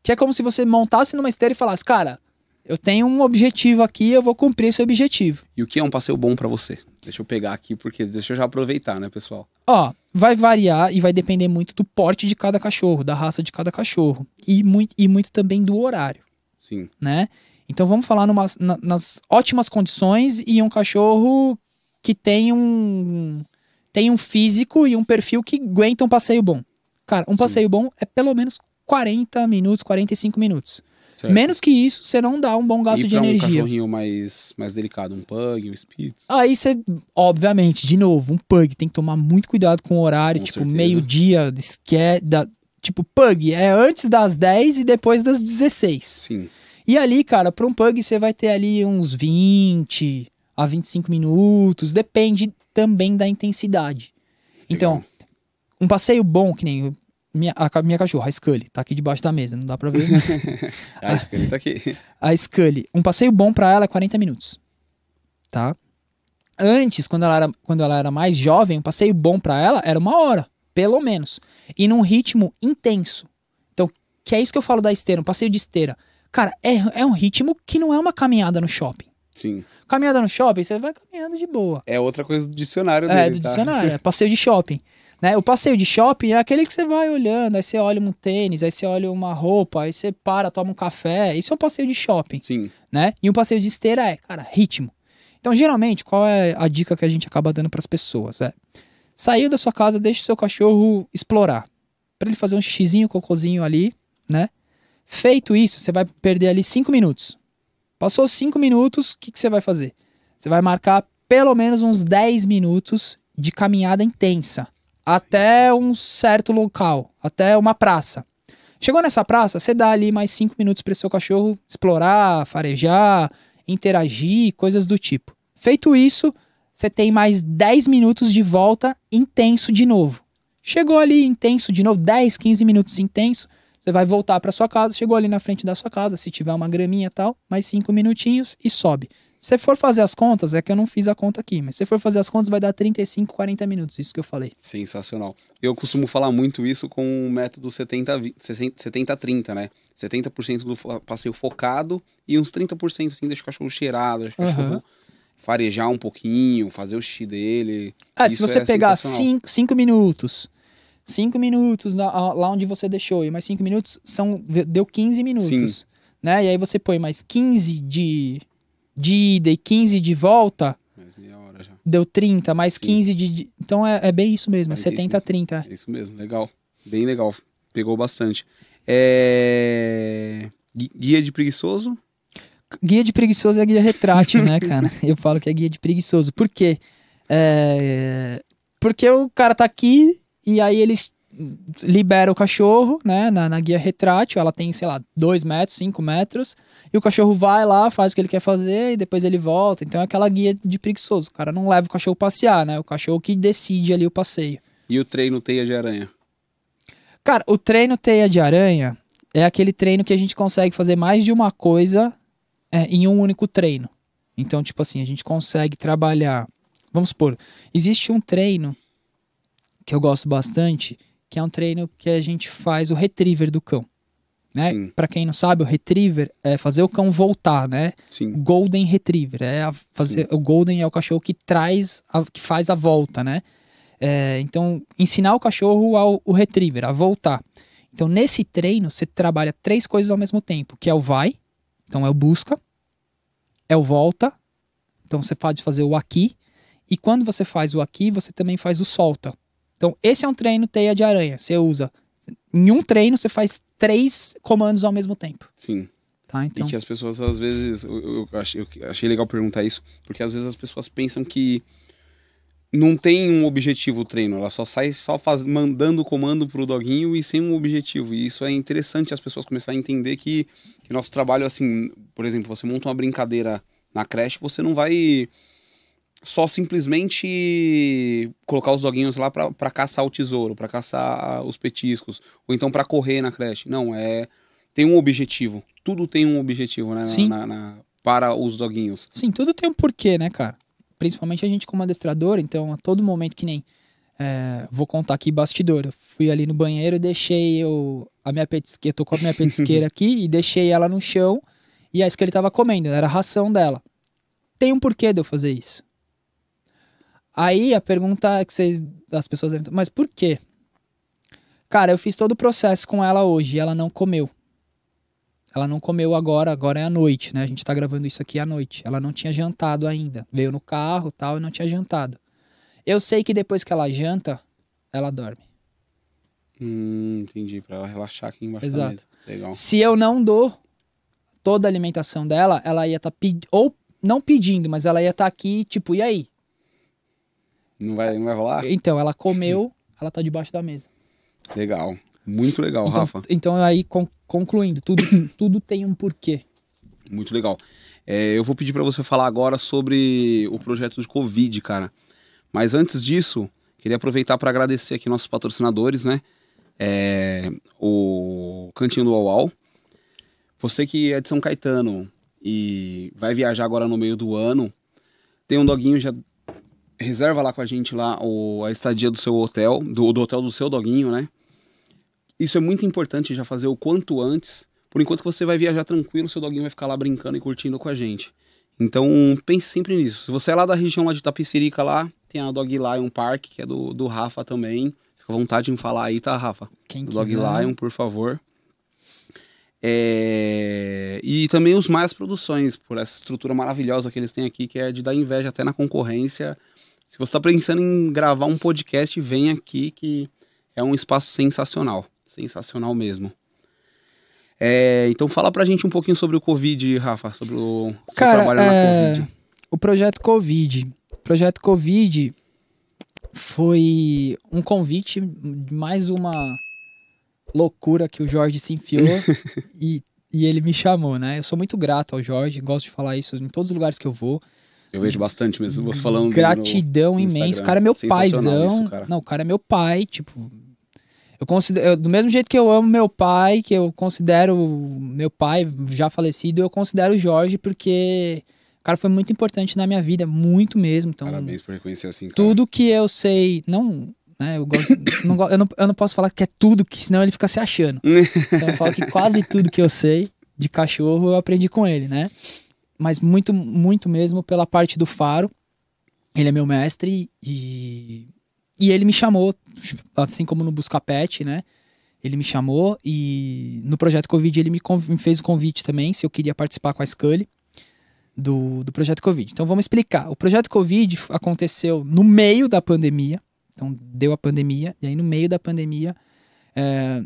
Que é como se você montasse numa esteira e falasse, cara, eu tenho um objetivo aqui, eu vou cumprir esse objetivo. E o que é um passeio bom para você? Deixa eu pegar aqui, porque deixa eu já aproveitar, né, pessoal? Ó, vai variar e vai depender muito do porte de cada cachorro, da raça de cada cachorro. E muito, e muito também do horário. Sim. Né? Então vamos falar numa, na, nas ótimas condições e um cachorro que tem um tem um físico e um perfil que aguenta um passeio bom. Cara, um Sim. passeio bom é pelo menos 40 minutos, 45 minutos. Certo. Menos que isso, você não dá um bom gasto e de energia. um cachorrinho mais, mais delicado, um pug, um spitz. Aí você, obviamente, de novo, um pug tem que tomar muito cuidado com o horário, com tipo, meio-dia, esquerda. Tipo, pug é antes das 10 e depois das 16. Sim. E ali, cara, para um pug você vai ter ali uns 20 a 25 minutos, depende também da intensidade. Então, um passeio bom, que nem minha, a minha cachorra, a Scully, tá aqui debaixo da mesa, não dá pra ver. a, [LAUGHS] ah, a Scully tá aqui. A Scully, um passeio bom para ela é 40 minutos, tá? Antes, quando ela, era, quando ela era mais jovem, um passeio bom para ela era uma hora, pelo menos. E num ritmo intenso. Então, que é isso que eu falo da esteira, um passeio de esteira. Cara, é, é um ritmo que não é uma caminhada no shopping. Sim. Caminhada no shopping, você vai caminhando de boa. É outra coisa do dicionário é, dele, É, do tá? dicionário, é [LAUGHS] passeio de shopping. Né? O passeio de shopping é aquele que você vai olhando, aí você olha um tênis, aí você olha uma roupa, aí você para, toma um café. Isso é um passeio de shopping. Sim. Né? E um passeio de esteira é, cara, ritmo. Então, geralmente, qual é a dica que a gente acaba dando para as pessoas? É, saiu da sua casa, deixe o seu cachorro explorar. Para ele fazer um xizinho, um cocôzinho ali, né? Feito isso, você vai perder ali 5 minutos. Passou 5 minutos, o que, que você vai fazer? Você vai marcar pelo menos uns 10 minutos de caminhada intensa até um certo local, até uma praça. Chegou nessa praça, você dá ali mais 5 minutos para seu cachorro explorar, farejar, interagir, coisas do tipo. Feito isso, você tem mais 10 minutos de volta intenso de novo. Chegou ali intenso de novo, 10, 15 minutos intenso, você vai voltar para sua casa, chegou ali na frente da sua casa, se tiver uma graminha e tal, mais cinco minutinhos e sobe. Se for fazer as contas, é que eu não fiz a conta aqui, mas se for fazer as contas, vai dar 35, 40 minutos, isso que eu falei. Sensacional. Eu costumo falar muito isso com o método 70-30, né? 70% do passeio focado e uns 30% assim, deixa o cachorro cheirado, deixa o uhum. farejar um pouquinho, fazer o xixi dele. Ah, se você é pegar 5 minutos, cinco minutos lá onde você deixou, e mais cinco minutos são deu 15 minutos. Sim. Né? E aí você põe mais 15 de, de ida e 15 de volta. Mais meia hora já. Deu 30, mais Sim. 15 de. Então é, é bem isso mesmo, é, é 70 a 30. É isso mesmo, legal. Bem legal. Pegou bastante. É... Guia de preguiçoso? Guia de preguiçoso é guia retrátil, né, cara? [LAUGHS] Eu falo que é guia de preguiçoso. Por quê? É... Porque o cara tá aqui, e aí eles liberam o cachorro, né, na, na guia retrátil, ela tem, sei lá, 2 metros, 5 metros, e o cachorro vai lá, faz o que ele quer fazer e depois ele volta. Então é aquela guia de preguiçoso, o cara não leva o cachorro passear, né, o cachorro que decide ali o passeio. E o treino teia de aranha? Cara, o treino teia de aranha é aquele treino que a gente consegue fazer mais de uma coisa é, em um único treino. Então, tipo assim, a gente consegue trabalhar. Vamos supor, existe um treino que eu gosto bastante, que é um treino que a gente faz o retriever do cão. Né? Para quem não sabe, o retriever é fazer o cão voltar, né? Sim. Golden retriever é fazer Sim. o golden é o cachorro que traz a, que faz a volta, né? É, então ensinar o cachorro ao o retriever a voltar. Então nesse treino você trabalha três coisas ao mesmo tempo, que é o vai, então é o busca, é o volta, então você pode fazer o aqui e quando você faz o aqui você também faz o solta. Então, esse é um treino teia de aranha. Você usa. Em um treino, você faz três comandos ao mesmo tempo. Sim. Tá, então. E que as pessoas, às vezes. Eu, eu, achei, eu achei legal perguntar isso, porque às vezes as pessoas pensam que não tem um objetivo o treino, ela só sai só faz, mandando o comando pro doguinho e sem um objetivo. E isso é interessante as pessoas começarem a entender que, que nosso trabalho, assim, por exemplo, você monta uma brincadeira na creche, você não vai só simplesmente colocar os doguinhos lá para caçar o tesouro, para caçar ah, os petiscos, ou então para correr na creche. Não, é tem um objetivo. Tudo tem um objetivo, né? Sim. Na, na, para os doguinhos. Sim, tudo tem um porquê, né, cara? Principalmente a gente como adestrador, então a todo momento que nem é, vou contar aqui bastidor. Eu fui ali no banheiro, deixei eu, a minha petisqueira, tô com a minha [LAUGHS] petisqueira aqui e deixei ela no chão e isso que ele tava comendo, era a ração dela. Tem um porquê de eu fazer isso. Aí a pergunta que vocês, as pessoas devem, mas por quê? Cara, eu fiz todo o processo com ela hoje, ela não comeu. Ela não comeu agora, agora é a noite, né? A gente tá gravando isso aqui à noite. Ela não tinha jantado ainda. Veio no carro, tal, e não tinha jantado. Eu sei que depois que ela janta, ela dorme. Hum, entendi, para ela relaxar aqui embaixo Exato. da mesa. Legal. Se eu não dou toda a alimentação dela, ela ia estar tá pedindo ou não pedindo, mas ela ia estar tá aqui, tipo, e aí? Não vai, não vai rolar? Então, ela comeu, ela tá debaixo da mesa. Legal. Muito legal, então, Rafa. Então, aí, concluindo, tudo, [COUGHS] tudo tem um porquê. Muito legal. É, eu vou pedir para você falar agora sobre o projeto de Covid, cara. Mas antes disso, queria aproveitar para agradecer aqui nossos patrocinadores, né? É, o Cantinho do Uau. Você que é de São Caetano e vai viajar agora no meio do ano, tem um doguinho já reserva lá com a gente lá o, a estadia do seu hotel, do, do hotel do seu doguinho, né? Isso é muito importante já fazer o quanto antes. Por enquanto que você vai viajar tranquilo, seu doguinho vai ficar lá brincando e curtindo com a gente. Então, pense sempre nisso. Se você é lá da região lá de Tapicerica lá, tem a Dog Lion Park, que é do, do Rafa também. Fica à vontade em falar aí, tá, Rafa? Quem do quiser. Dog Lion, por favor. É... E também os Mais Produções, por essa estrutura maravilhosa que eles têm aqui, que é de dar inveja até na concorrência se você está pensando em gravar um podcast, vem aqui que é um espaço sensacional. Sensacional mesmo. É, então fala pra gente um pouquinho sobre o Covid, Rafa, sobre o seu trabalho é... na Covid. O projeto Covid. O projeto Covid foi um convite mais uma loucura que o Jorge se enfiou [LAUGHS] e, e ele me chamou, né? Eu sou muito grato ao Jorge, gosto de falar isso em todos os lugares que eu vou. Eu vejo bastante mesmo você falando. Gratidão imensa. O cara é meu paizão. Isso, cara. Não, o cara é meu pai, tipo. Eu considero, eu, do mesmo jeito que eu amo meu pai, que eu considero meu pai já falecido, eu considero o Jorge porque o cara foi muito importante na minha vida, muito mesmo. Então, Parabéns por reconhecer assim, cara. Tudo que eu sei, não, né, eu, gosto, [COUGHS] não, eu, não, eu não posso falar que é tudo, que senão ele fica se achando. [LAUGHS] então eu falo que quase tudo que eu sei de cachorro eu aprendi com ele, né? mas muito, muito mesmo pela parte do Faro. Ele é meu mestre e, e ele me chamou, assim como no Buscapet, né? Ele me chamou e no projeto Covid ele me, me fez o convite também, se eu queria participar com a Scully do, do projeto Covid. Então vamos explicar. O projeto Covid aconteceu no meio da pandemia, então deu a pandemia, e aí no meio da pandemia é,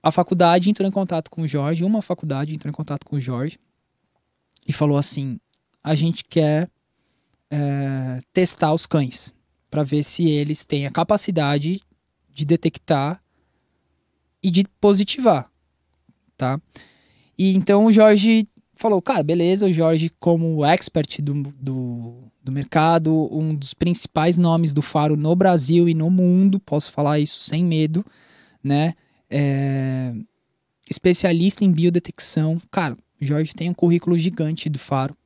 a faculdade entrou em contato com o Jorge, uma faculdade entrou em contato com o Jorge, e falou assim: a gente quer é, testar os cães para ver se eles têm a capacidade de detectar e de positivar, tá? E então o Jorge falou, cara, beleza, o Jorge como expert do, do, do, mercado, um dos principais nomes do faro no Brasil e no mundo, posso falar isso sem medo, né? É, especialista em biodetecção, cara, Jorge tem um currículo gigante do Faro.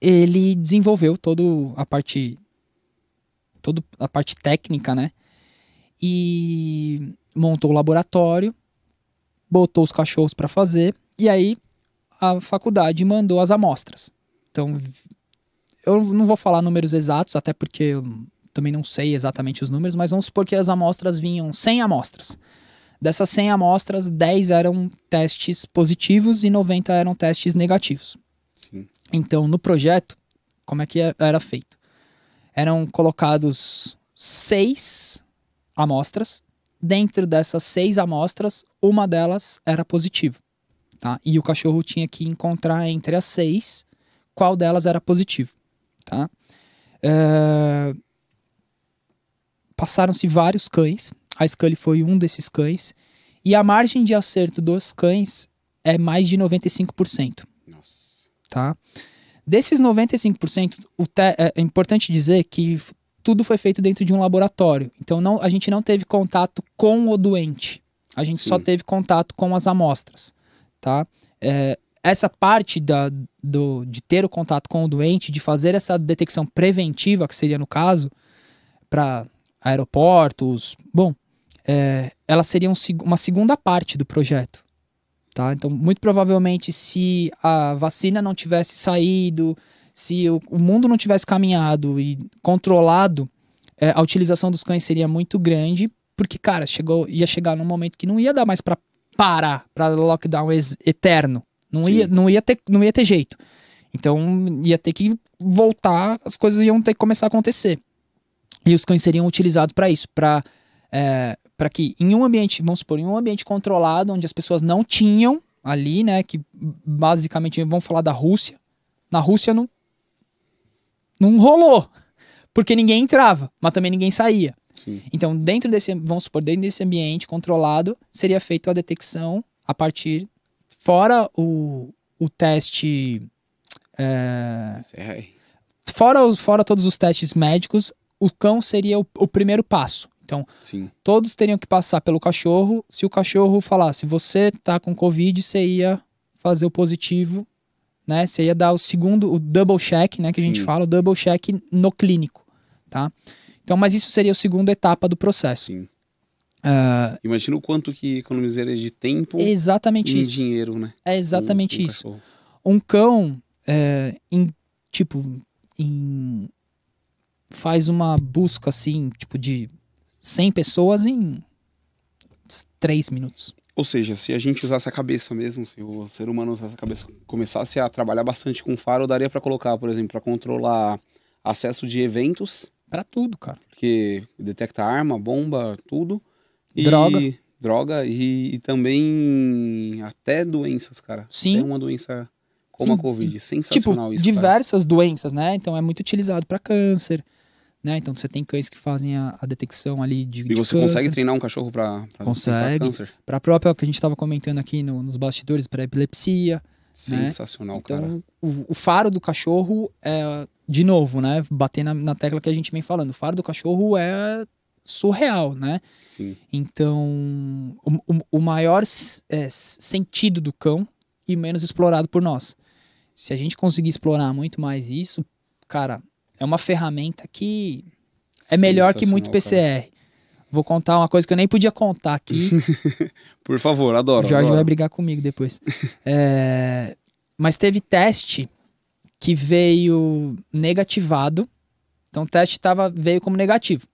Ele desenvolveu todo a parte toda a parte técnica, né? E montou o laboratório, botou os cachorros para fazer e aí a faculdade mandou as amostras. Então, eu não vou falar números exatos, até porque eu também não sei exatamente os números, mas vamos supor que as amostras vinham sem amostras. Dessas 100 amostras, 10 eram testes positivos e 90 eram testes negativos. Sim. Então, no projeto, como é que é, era feito? Eram colocados seis amostras. Dentro dessas seis amostras, uma delas era positiva. Tá? E o cachorro tinha que encontrar entre as seis qual delas era positivo. Tá? Uh, passaram-se vários cães, a Scully foi um desses cães, e a margem de acerto dos cães é mais de 95%. Nossa. Tá? Desses 95%, o é, é importante dizer que tudo foi feito dentro de um laboratório. Então não, a gente não teve contato com o doente. A gente Sim. só teve contato com as amostras. Tá? É, essa parte da, do, de ter o contato com o doente, de fazer essa detecção preventiva, que seria no caso, para aeroportos. Bom, é, ela seria um, uma segunda parte do projeto. Tá? Então, muito provavelmente, se a vacina não tivesse saído, se o, o mundo não tivesse caminhado e controlado, é, a utilização dos cães seria muito grande, porque, cara, chegou, ia chegar num momento que não ia dar mais para parar, para lockdown eterno. Não ia, não, ia ter, não ia ter jeito. Então, ia ter que voltar, as coisas iam ter que começar a acontecer. E os cães seriam utilizados para isso, para é, para que em um ambiente, vamos supor, em um ambiente controlado, onde as pessoas não tinham ali, né, que basicamente vamos falar da Rússia, na Rússia não não rolou, porque ninguém entrava, mas também ninguém saía. Sim. Então, dentro desse, vamos supor, dentro desse ambiente controlado, seria feita a detecção a partir fora o, o teste é, é fora os, fora todos os testes médicos, o cão seria o, o primeiro passo. Então, Sim. todos teriam que passar pelo cachorro. Se o cachorro falasse, você tá com Covid, você ia fazer o positivo, né? Você ia dar o segundo, o double check, né? Que Sim. a gente fala, o double check no clínico, tá? Então, mas isso seria a segunda etapa do processo. Sim. Uh, Imagina o quanto que economizaria de tempo exatamente e isso. dinheiro, né? É exatamente um, um isso. Cachorro. Um cão, é, em, tipo, em faz uma busca assim, tipo de 100 pessoas em 3 minutos. Ou seja, se a gente usasse a cabeça mesmo, se o ser humano usasse a cabeça, começasse a trabalhar bastante com faro, daria para colocar, por exemplo, para controlar acesso de eventos. Para tudo, cara. Porque detecta arma, bomba, tudo. E... Droga droga e, e, também até doenças, cara. Sim. Tem uma doença como Sim. a Covid. Tipo, Sensacional tipo, isso. Diversas cara. doenças, né? Então é muito utilizado para câncer, né? Então você tem cães que fazem a, a detecção ali de. E de você câncer. consegue treinar um cachorro para Consegue. Para a própria que a gente estava comentando aqui no, nos bastidores, para epilepsia. Né? Sensacional, né? então, cara. O, o, faro do cachorro é, de novo, né? Bater na, na tecla que a gente vem falando. O faro do cachorro é surreal, né? Sim. Então, o, o maior é, sentido do cão e menos explorado por nós. Se a gente conseguir explorar muito mais isso, cara, é uma ferramenta que é melhor que muito PCR. Cara. Vou contar uma coisa que eu nem podia contar aqui. [LAUGHS] Por favor, adoro. O Jorge adoro. vai brigar comigo depois. [LAUGHS] é... Mas teve teste que veio negativado. Então o teste tava, veio como negativo.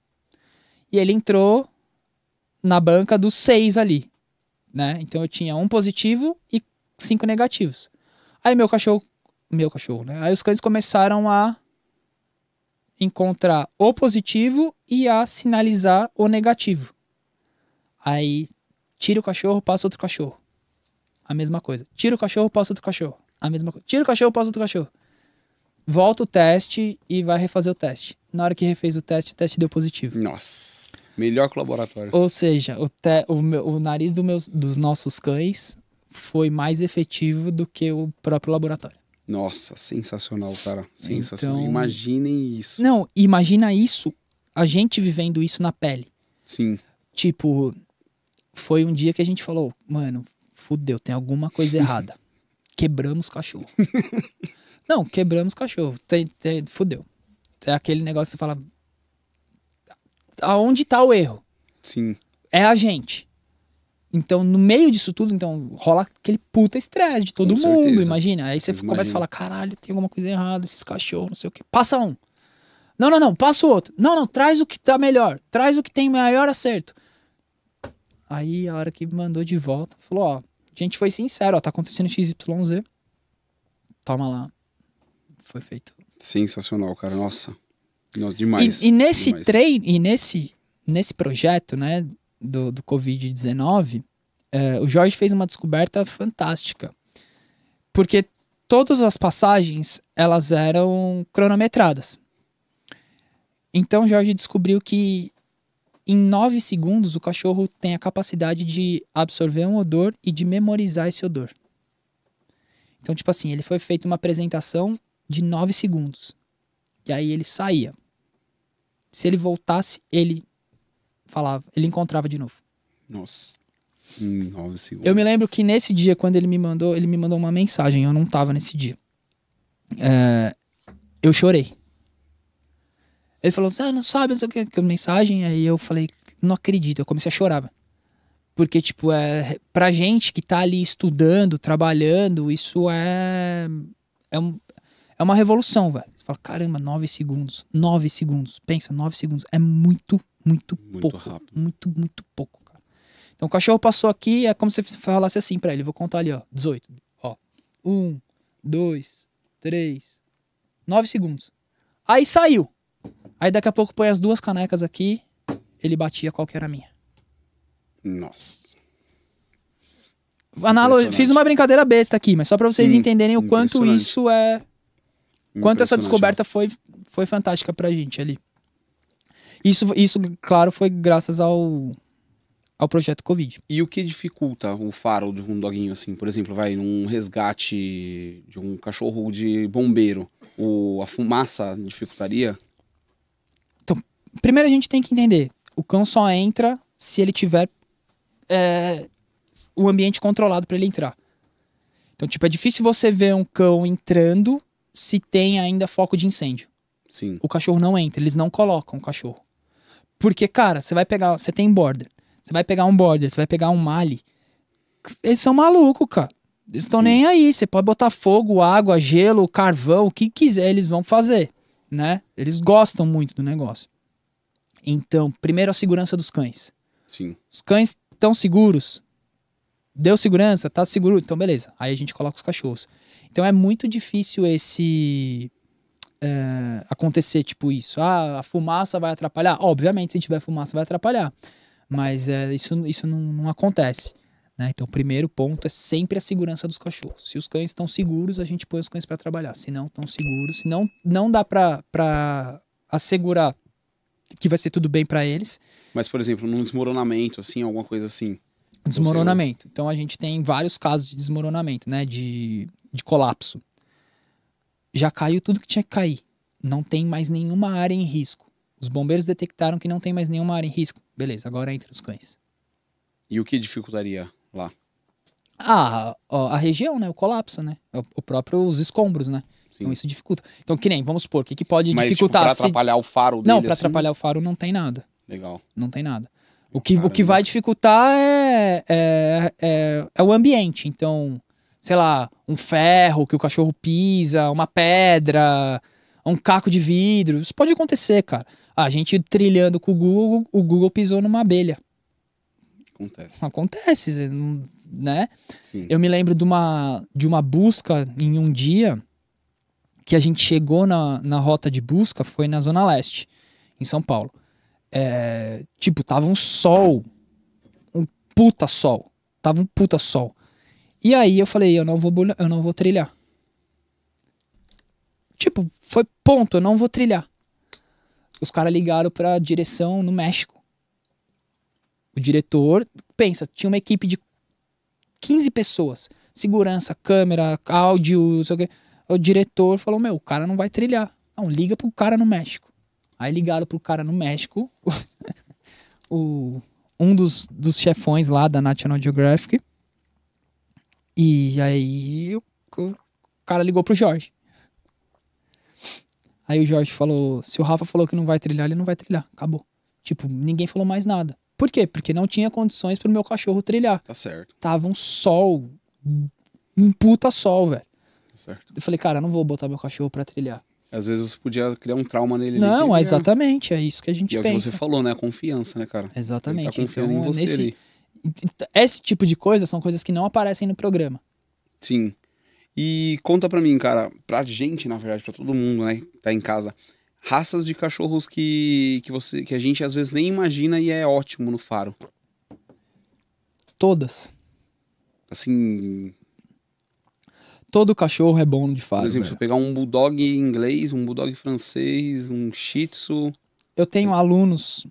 E ele entrou na banca dos seis ali. Né? Então eu tinha um positivo e cinco negativos. Aí meu cachorro. Meu cachorro, né? Aí os cães começaram a encontrar o positivo e a sinalizar o negativo. Aí tira o cachorro, passa outro cachorro. A mesma coisa. Tira o cachorro, passa outro cachorro. A mesma coisa. Tira o cachorro, passa outro cachorro. Volta o teste e vai refazer o teste. Na hora que refez o teste, o teste deu positivo. Nossa. Melhor que o laboratório. Ou seja, o, te, o, meu, o nariz do meus, dos nossos cães foi mais efetivo do que o próprio laboratório. Nossa, sensacional, cara. Sensacional. Então... Imaginem isso. Não, imagina isso, a gente vivendo isso na pele. Sim. Tipo, foi um dia que a gente falou, mano, fudeu, tem alguma coisa [LAUGHS] errada. Quebramos cachorro. [LAUGHS] Não, quebramos cachorro. Tem, tem, fudeu. É aquele negócio que você fala. Aonde tá o erro? Sim. É a gente. Então, no meio disso tudo, então, rola aquele puta estresse de todo Com mundo, certeza. imagina. Aí você começa a falar, caralho, tem alguma coisa errada, esses cachorros, não sei o quê. Passa um. Não, não, não, passa o outro. Não, não, traz o que tá melhor. Traz o que tem maior acerto. Aí, a hora que mandou de volta, falou, ó, a gente foi sincero, ó, tá acontecendo XYZ. Toma lá. Foi feito. Sensacional, cara, nossa. Nossa, demais. E, e nesse demais. treino, e nesse, nesse projeto, né, do, do Covid-19, é, o Jorge fez uma descoberta fantástica. Porque todas as passagens, elas eram cronometradas. Então, Jorge descobriu que em 9 segundos o cachorro tem a capacidade de absorver um odor e de memorizar esse odor. Então, tipo assim, ele foi feito uma apresentação de 9 segundos. E aí ele saía. Se ele voltasse, ele falava, ele encontrava de novo. Nossa. Nove segundos. Eu me lembro que nesse dia, quando ele me mandou, ele me mandou uma mensagem, eu não tava nesse dia. É, eu chorei. Ele falou, ah, não sabe, não sei o que, que mensagem. Aí eu falei, não acredito, eu comecei a chorar. Porque, tipo, é, pra gente que tá ali estudando, trabalhando, isso é. É, um, é uma revolução, velho. Você fala, caramba, nove segundos, nove segundos. Pensa, nove segundos. É muito muito, muito pouco. Rápido. Muito, muito pouco, cara. Então o cachorro passou aqui, é como se você falasse assim para ele. Vou contar ali, ó. 18. Ó. 1, 2, 3, 9 segundos. Aí saiu. Aí daqui a pouco põe as duas canecas aqui, ele batia qual que era a minha. Nossa. Analo... Fiz uma brincadeira besta aqui, mas só para vocês Sim, hum, entenderem o quanto isso é. Quanto essa descoberta né? foi, foi fantástica pra gente ali. Isso, isso claro, foi graças ao, ao projeto Covid. E o que dificulta o faro de um doguinho assim? Por exemplo, vai num resgate de um cachorro de bombeiro, o, a fumaça dificultaria? Então, primeiro a gente tem que entender: o cão só entra se ele tiver é, o ambiente controlado para ele entrar. Então, tipo, é difícil você ver um cão entrando se tem ainda foco de incêndio. Sim. O cachorro não entra, eles não colocam o cachorro. Porque, cara, você vai pegar. Você tem border. Você vai pegar um border, você vai pegar um mali. Eles são malucos, cara. Eles estão nem aí. Você pode botar fogo, água, gelo, carvão, o que quiser, eles vão fazer. Né? Eles gostam muito do negócio. Então, primeiro a segurança dos cães. Sim. Os cães estão seguros. Deu segurança, tá seguro, então beleza. Aí a gente coloca os cachorros. Então é muito difícil esse é, acontecer, tipo isso. Ah, a fumaça vai atrapalhar? Obviamente, se tiver fumaça, vai atrapalhar. Mas é, isso, isso não, não acontece. Né? Então, o primeiro ponto é sempre a segurança dos cachorros. Se os cães estão seguros, a gente põe os cães para trabalhar. Se não estão seguros, se não, não dá para assegurar que vai ser tudo bem para eles. Mas, por exemplo, num desmoronamento, assim, alguma coisa assim. Desmoronamento. Então, a gente tem vários casos de desmoronamento, né? De, de colapso já caiu tudo que tinha que cair. Não tem mais nenhuma área em risco. Os bombeiros detectaram que não tem mais nenhuma área em risco. Beleza, agora entra os cães. E o que dificultaria lá? Ah, ó, a região, né? O colapso, né? É o, o próprio os escombros, né? Então Sim. Então isso dificulta. Então, que nem, vamos supor, o que, que pode Mas, tipo, dificultar? Mas tipo, pra atrapalhar se... o faro dele, Não, pra assim? atrapalhar o faro não tem nada. Legal. Não tem nada. O que, o que vai dificultar é, é, é, é o ambiente. Então, sei lá, um ferro que o cachorro pisa, uma pedra, um caco de vidro. Isso pode acontecer, cara. A gente trilhando com o Google, o Google pisou numa abelha. Acontece. Acontece, né? Sim. Eu me lembro de uma, de uma busca em um dia que a gente chegou na, na rota de busca, foi na Zona Leste, em São Paulo. É, tipo, tava um sol. Um puta sol. Tava um puta sol. E aí eu falei, eu não vou, eu não vou trilhar. Tipo, foi ponto, eu não vou trilhar. Os caras ligaram pra direção no México. O diretor, pensa, tinha uma equipe de 15 pessoas. Segurança, câmera, áudio, sei o quê. O diretor falou, meu, o cara não vai trilhar. Não, liga pro cara no México. Aí ligaram pro cara no México, [LAUGHS] o, um dos, dos chefões lá da National Geographic. E aí o, o cara ligou pro Jorge. Aí o Jorge falou: se o Rafa falou que não vai trilhar, ele não vai trilhar. Acabou. Tipo, ninguém falou mais nada. Por quê? Porque não tinha condições pro meu cachorro trilhar. Tá certo. Tava um sol. Um puta sol, velho. Tá certo. Eu falei, cara, não vou botar meu cachorro pra trilhar. Às vezes você podia criar um trauma nele. Não, exatamente, é isso que a gente e pensa. É o que você falou, né? A confiança, né, cara? Tá exatamente. tá confiando então, em você nesse, ali. Esse tipo de coisa são coisas que não aparecem no programa. Sim. E conta pra mim, cara, pra gente, na verdade, pra todo mundo, né, que tá em casa, raças de cachorros que, que, você, que a gente às vezes nem imagina e é ótimo no faro. Todas. Assim. Todo cachorro é bom de faro. Por exemplo, se eu pegar um bulldog inglês, um bulldog francês, um shih tzu. Eu tenho alunos.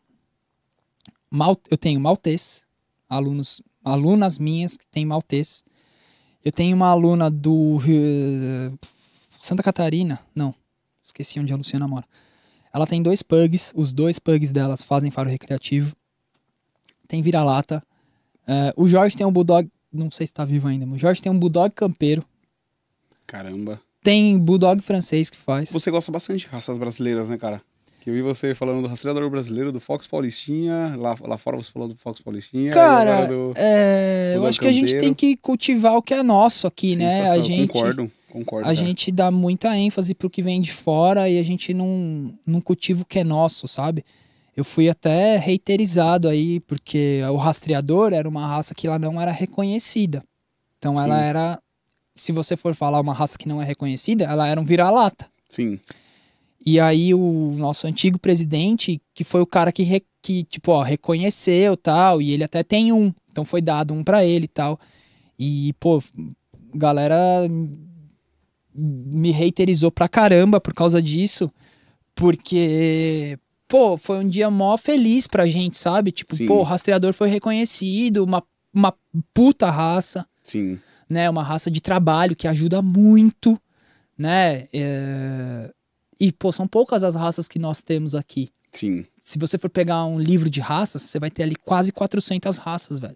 Mal, eu tenho maltês, alunos, alunas minhas que têm maltês. Eu tenho uma aluna do uh, Santa Catarina, não, esqueci onde a Luciana mora. Ela tem dois pugs, os dois pugs delas fazem faro recreativo. Tem vira-lata. Uh, o Jorge tem um bulldog, não sei se tá vivo ainda, mas o Jorge tem um bulldog campeiro. Caramba. Tem bulldog francês que faz. Você gosta bastante de raças brasileiras, né, cara? Que eu vi você falando do rastreador brasileiro, do Fox Paulistinha, lá, lá fora você falou do Fox Paulistinha. Cara, do, é, do eu acho que a gente tem que cultivar o que é nosso aqui, né? A gente, concordo, concordo. A cara. gente dá muita ênfase pro que vem de fora e a gente não, não cultiva o que é nosso, sabe? Eu fui até reiterizado aí, porque o rastreador era uma raça que lá não era reconhecida. Então Sim. ela era, se você for falar uma raça que não é reconhecida, ela era um vira-lata. Sim. E aí o nosso antigo presidente, que foi o cara que, re, que tipo, ó, reconheceu tal, e ele até tem um, então foi dado um para ele e tal. E, pô, galera me reiterizou pra caramba por causa disso, porque, pô, foi um dia mó feliz pra gente, sabe? Tipo, Sim. pô, o rastreador foi reconhecido, uma, uma puta raça. Sim. Né, uma raça de trabalho que ajuda muito, né? É e, pô, são poucas as raças que nós temos aqui. Sim. Se você for pegar um livro de raças, você vai ter ali quase 400 raças, velho.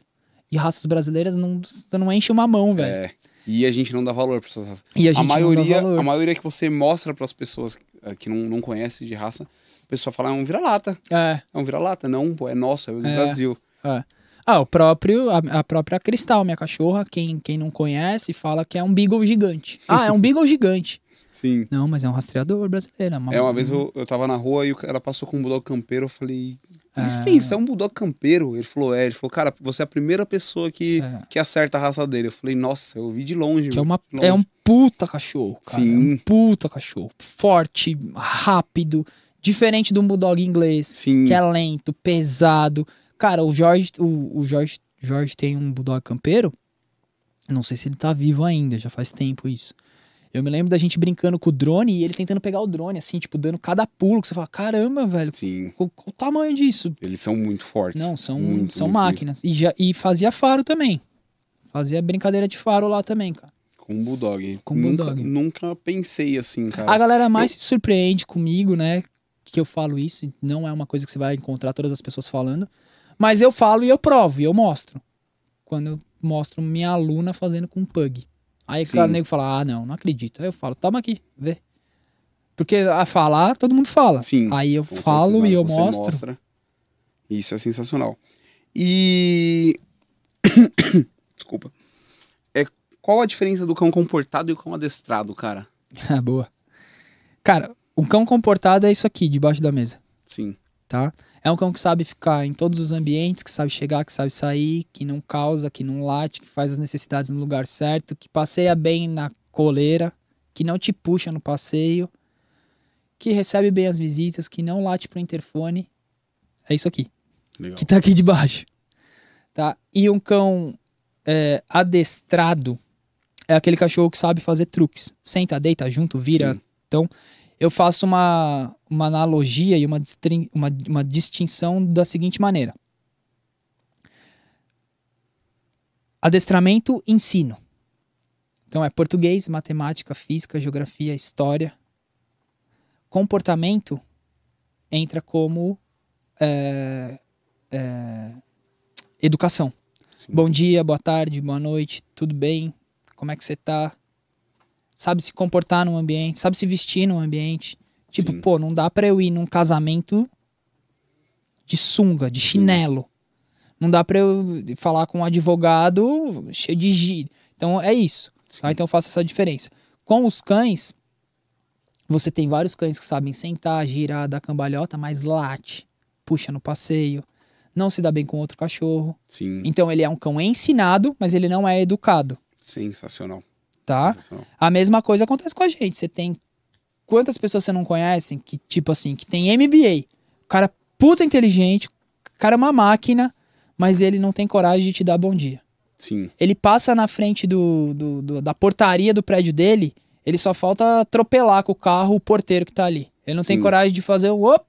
E raças brasileiras, não, você não enche uma mão, velho. É. E a gente não dá valor para essas raças. E a, gente a maioria, não dá valor. A maioria que você mostra para as pessoas eh, que não, não conhecem de raça, a pessoa fala, é um vira-lata. É. É um vira-lata. Não, pô, é nosso, é do é. Brasil. É. Ah, o próprio, a, a, própria Cristal, minha cachorra, quem, quem não conhece, fala que é um beagle gigante. [LAUGHS] Ah, é um beagle gigante. Sim. Não, mas é um rastreador brasileiro. É uma... É, uma vez eu, eu tava na rua e o cara passou com um bulldog campeiro, eu falei, licença, ah. é um bulldog campeiro? Ele falou, é. Ele falou, cara, você é a primeira pessoa que, é. que acerta a raça dele. Eu falei, nossa, eu vi de longe. Que é, uma, longe. é um puta cachorro, cara. É Sim. É um puta cachorro. Forte, rápido, diferente do bulldog inglês. Sim. Que é lento, pesado. Cara, o Jorge, o, o Jorge, Jorge tem um bulldog campeiro. Não sei se ele tá vivo ainda, já faz tempo isso. Eu me lembro da gente brincando com o drone e ele tentando pegar o drone, assim, tipo, dando cada pulo que você fala, caramba, velho. Sim. Qual, qual o tamanho disso? Eles são muito fortes. Não, são, muito, são muito, máquinas. E, já, e fazia faro também. Fazia brincadeira de faro lá também, cara. Com o Bulldog. Com o Bulldog. Nunca pensei assim, cara. A galera mais eu... se surpreende comigo, né? Que eu falo isso. Não é uma coisa que você vai encontrar todas as pessoas falando. Mas eu falo e eu provo, e eu mostro. Quando eu mostro minha aluna fazendo com um pug. Aí Sim. o nego fala, ah, não, não acredito. Aí eu falo, toma aqui, vê. Porque a falar, todo mundo fala. Sim. Aí eu falo certeza, e eu mostro. Mostra. Isso é sensacional. E. [COUGHS] Desculpa. É, qual a diferença do cão comportado e o cão adestrado, cara? Ah, [LAUGHS] boa. Cara, o cão comportado é isso aqui, debaixo da mesa. Sim. Tá? É um cão que sabe ficar em todos os ambientes, que sabe chegar, que sabe sair, que não causa, que não late, que faz as necessidades no lugar certo, que passeia bem na coleira, que não te puxa no passeio, que recebe bem as visitas, que não late pro interfone. É isso aqui. Legal. Que tá aqui debaixo. Tá? E um cão é, adestrado é aquele cachorro que sabe fazer truques. Senta, deita, junto, vira. Sim. Então, eu faço uma, uma analogia e uma, uma, uma distinção da seguinte maneira: adestramento, ensino. Então é português, matemática, física, geografia, história. Comportamento entra como é, é, educação. Sim. Bom dia, boa tarde, boa noite, tudo bem? Como é que você está? sabe se comportar num ambiente, sabe se vestir num ambiente. Tipo, Sim. pô, não dá pra eu ir num casamento de sunga, de chinelo. Não dá pra eu falar com um advogado cheio de giro Então é isso. Tá? Então eu faço essa diferença. Com os cães, você tem vários cães que sabem sentar, girar, dar cambalhota, mas late, puxa no passeio, não se dá bem com outro cachorro. Sim. Então ele é um cão ensinado, mas ele não é educado. Sensacional tá? A mesma coisa acontece com a gente. Você tem quantas pessoas você não conhece que tipo assim, que tem MBA, o cara puta inteligente, o cara é uma máquina, mas ele não tem coragem de te dar bom dia. Sim. Ele passa na frente do, do, do da portaria do prédio dele, ele só falta atropelar com o carro o porteiro que tá ali. Ele não Sim. tem coragem de fazer um op.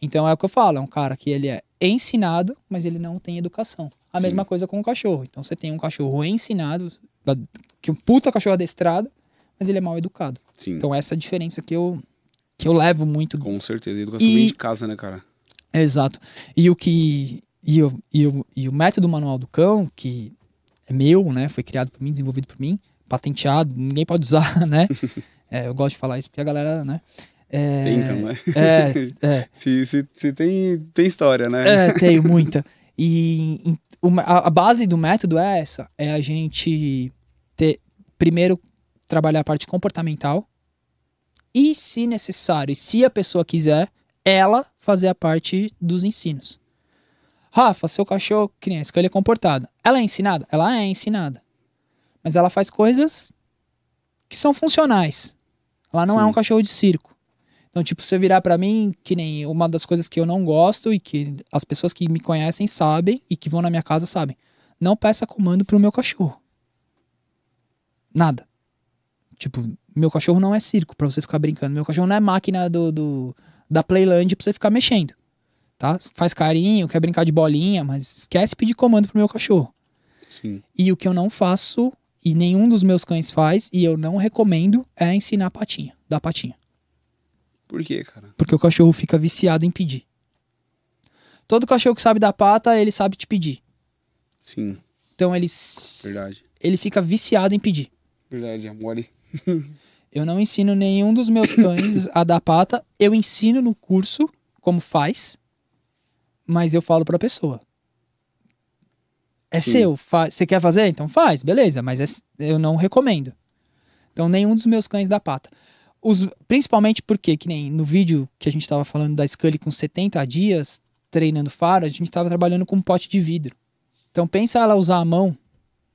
Então é o que eu falo, é um cara que ele é ensinado, mas ele não tem educação. A Sim. mesma coisa com o cachorro. Então você tem um cachorro ensinado, que um puta cachorro adestrado, mas ele é mal educado. Sim. Então essa é a diferença que eu, que eu levo muito. Com certeza, educação e... vem de casa, né, cara? Exato. E o que... E, o, e, o, e o método manual do cão, que é meu, né? Foi criado por mim, desenvolvido por mim, patenteado, ninguém pode usar, [LAUGHS] né? é, eu gosto de falar isso porque a galera, né? É, tem então, né? É, [LAUGHS] é. se, se, se, tem, tem história, né? É, tem muita. E a, base do método é essa: é a gente ter, primeiro trabalhar a parte comportamental e, se necessário, e se a pessoa quiser, ela fazer a parte dos ensinos. Rafa, seu cachorro, criança, escolha comportada. Ela é ensinada? Ela é ensinada. Mas ela faz coisas que são funcionais. Ela não é Sim. é um cachorro de circo. Então, tipo, você virar para mim, que nem uma das coisas que eu não gosto e que as pessoas que me conhecem sabem e que vão na minha casa sabem. Não peça comando pro meu cachorro. Nada. Tipo, meu cachorro não é circo para você ficar brincando. Meu cachorro não é máquina do, do da Playland pra você ficar mexendo. Tá? Faz carinho, quer brincar de bolinha, mas esquece pedir comando pro meu cachorro. Sim. E o que eu não faço, e nenhum dos meus cães faz, e eu não recomendo, é ensinar patinha, dar patinha. Por quê, cara? Porque o cachorro fica viciado em pedir. Todo cachorro que sabe dar pata, ele sabe te pedir. Sim. Então ele. Verdade. Ele fica viciado em pedir. Verdade, amor. É [LAUGHS] eu não ensino nenhum dos meus cães a dar pata. Eu ensino no curso como faz, mas eu falo pra pessoa. É Sim. seu. Você quer fazer? Então faz, beleza. Mas é, eu não recomendo. Então nenhum dos meus cães dá pata. Os, principalmente porque, que nem no vídeo que a gente estava falando da Scully com 70 dias treinando faro, a gente estava trabalhando com um pote de vidro. Então pensa ela usar a mão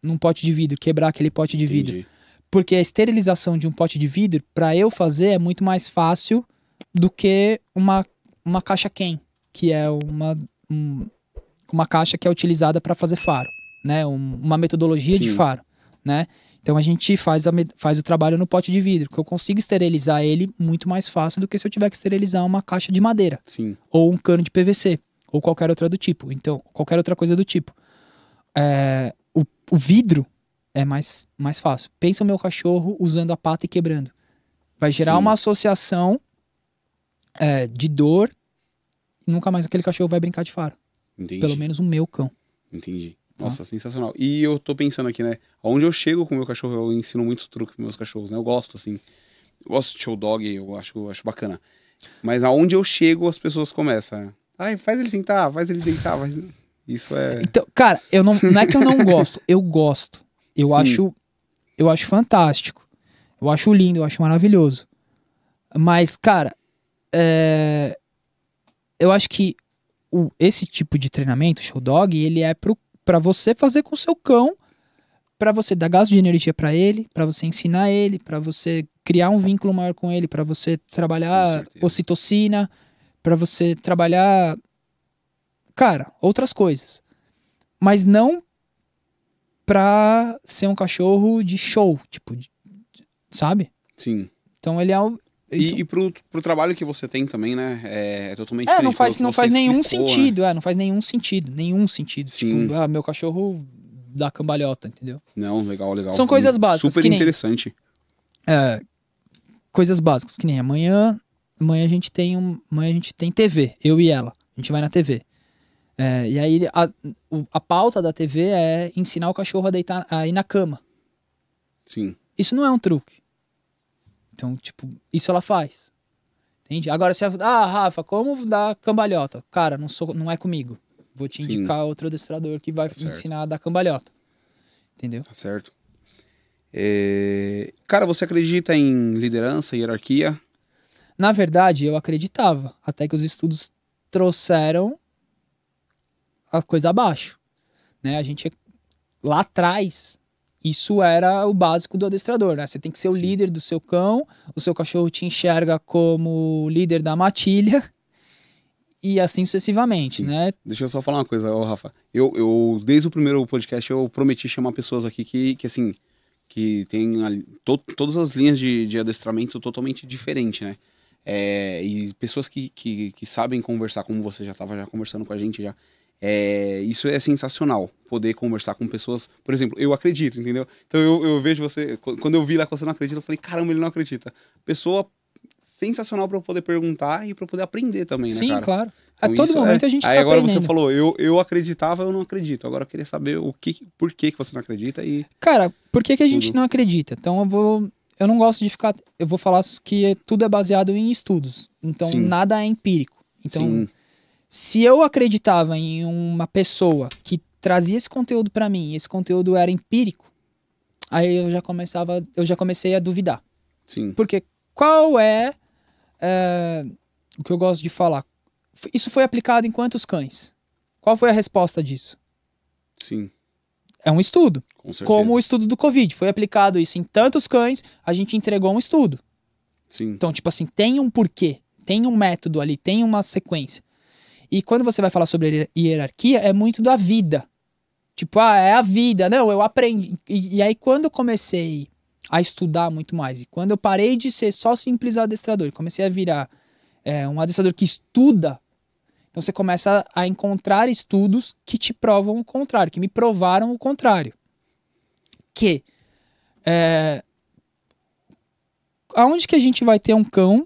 num pote de vidro, quebrar aquele pote de vidro. Porque a esterilização de um pote de vidro, para eu fazer, é muito mais fácil do que uma, uma caixa Ken, que é uma, um, uma caixa que é utilizada para fazer faro, né? Um, uma metodologia Sim. de faro, né? Então a gente faz, a, faz o trabalho no pote de vidro, que eu consigo esterilizar ele muito mais fácil do que se eu tiver que esterilizar uma caixa de madeira. Sim. Ou um cano de PVC, ou qualquer outra do tipo. Então, qualquer outra coisa do tipo. É, o, o vidro é mais, mais fácil. Pensa o meu cachorro usando a pata e quebrando. Vai gerar Sim. uma associação é, de dor. E nunca mais aquele cachorro vai brincar de faro. Entendi. Pelo menos o meu cão. Entendi. Tá. Nossa, ah. sensacional. E eu tô pensando aqui, né? Onde eu chego com o meu cachorro, eu ensino muito truque pros meus cachorros, né? Eu gosto, assim. Eu gosto de show dog, eu acho, eu acho bacana. Mas aonde eu chego, as pessoas começam. Né? Ai, faz ele sentar, faz ele deitar, faz... [LAUGHS] Isso é. Então, cara, eu não, não é que eu não gosto, eu gosto. Eu Sim. acho. Eu acho fantástico. Eu acho lindo, eu acho maravilhoso. Mas, cara, é... eu acho que o, esse tipo de treinamento, show dog, ele é pro para você fazer com seu cão, para você dar gasto de energia para ele, para você ensinar ele, para você criar um vínculo maior com ele, para você trabalhar ocitocina, para você trabalhar cara, outras coisas. Mas não pra ser um cachorro de show, tipo, sabe? Sim. Então ele é, então... E, e pro, pro trabalho que você tem também, né? É, é totalmente É, não faz, não faz nenhum né? sentido, né? é, não faz nenhum sentido, nenhum sentido. Sim. Tipo, ah, meu cachorro dá cambalhota, entendeu? Não, legal, legal. São coisas básicas. Super interessante. É, coisas básicas, que nem amanhã. Amanhã a gente tem um, amanhã a gente tem TV, eu e ela. A gente vai na TV. É, e aí a, a pauta da TV é ensinar o cachorro a deitar aí na cama. Sim. Isso não é um truque. Então, tipo, isso ela faz. Entende? Agora, se a ah, Rafa, como dar cambalhota? Cara, não, sou, não é comigo. Vou te indicar Sim. outro adestrador que vai tá me ensinar a dar cambalhota. Entendeu? Tá certo. É... Cara, você acredita em liderança, hierarquia? Na verdade, eu acreditava, até que os estudos trouxeram a coisa abaixo. Né? A gente, lá atrás, isso era o básico do adestrador, né? Você tem que ser o Sim. líder do seu cão, o seu cachorro te enxerga como líder da matilha e assim sucessivamente, Sim. né? Deixa eu só falar uma coisa, ô Rafa. Eu, eu, desde o primeiro podcast, eu prometi chamar pessoas aqui que, que assim, que tem a, to, todas as linhas de, de adestramento totalmente diferente, né? É, e pessoas que, que, que, sabem conversar, como você já estava já conversando com a gente já, é, isso é sensacional, poder conversar com pessoas. Por exemplo, eu acredito, entendeu? Então eu, eu vejo você. Quando eu vi lá que você não acredita, eu falei, caramba, ele não acredita. Pessoa sensacional para eu poder perguntar e para poder aprender também, né? Sim, cara? claro. Então, a todo é momento é... a gente tá Aí tá agora aprendendo. você falou, eu, eu acreditava, eu não acredito. Agora eu queria saber o que, por que, que você não acredita e. Cara, por que, que a gente tudo. não acredita? Então eu vou. Eu não gosto de ficar. Eu vou falar que tudo é baseado em estudos. Então Sim. nada é empírico. Então. Sim se eu acreditava em uma pessoa que trazia esse conteúdo para mim, esse conteúdo era empírico, aí eu já começava, eu já comecei a duvidar. Sim. Porque qual é, é o que eu gosto de falar? Isso foi aplicado em quantos cães? Qual foi a resposta disso? Sim. É um estudo. Com como o estudo do Covid. Foi aplicado isso em tantos cães, a gente entregou um estudo. Sim. Então, tipo assim, tem um porquê, tem um método ali, tem uma sequência. E quando você vai falar sobre hierarquia, é muito da vida. Tipo, ah, é a vida. Não, eu aprendi. E, e aí, quando comecei a estudar muito mais, e quando eu parei de ser só simples adestrador, comecei a virar é, um adestrador que estuda, então você começa a, a encontrar estudos que te provam o contrário, que me provaram o contrário. Que é, aonde que a gente vai ter um cão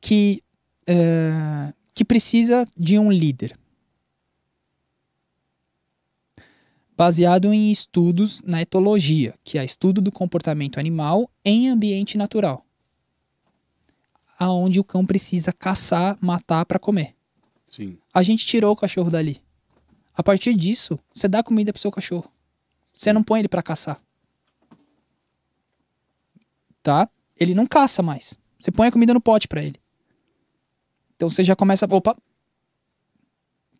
que é, que precisa de um líder. Baseado em estudos na etologia, que é estudo do comportamento animal em ambiente natural, aonde o cão precisa caçar, matar para comer. Sim. A gente tirou o cachorro dali. A partir disso, você dá comida pro seu cachorro. Você não põe ele para caçar. Tá? Ele não caça mais. Você põe a comida no pote para ele. Então você já começa. Opa!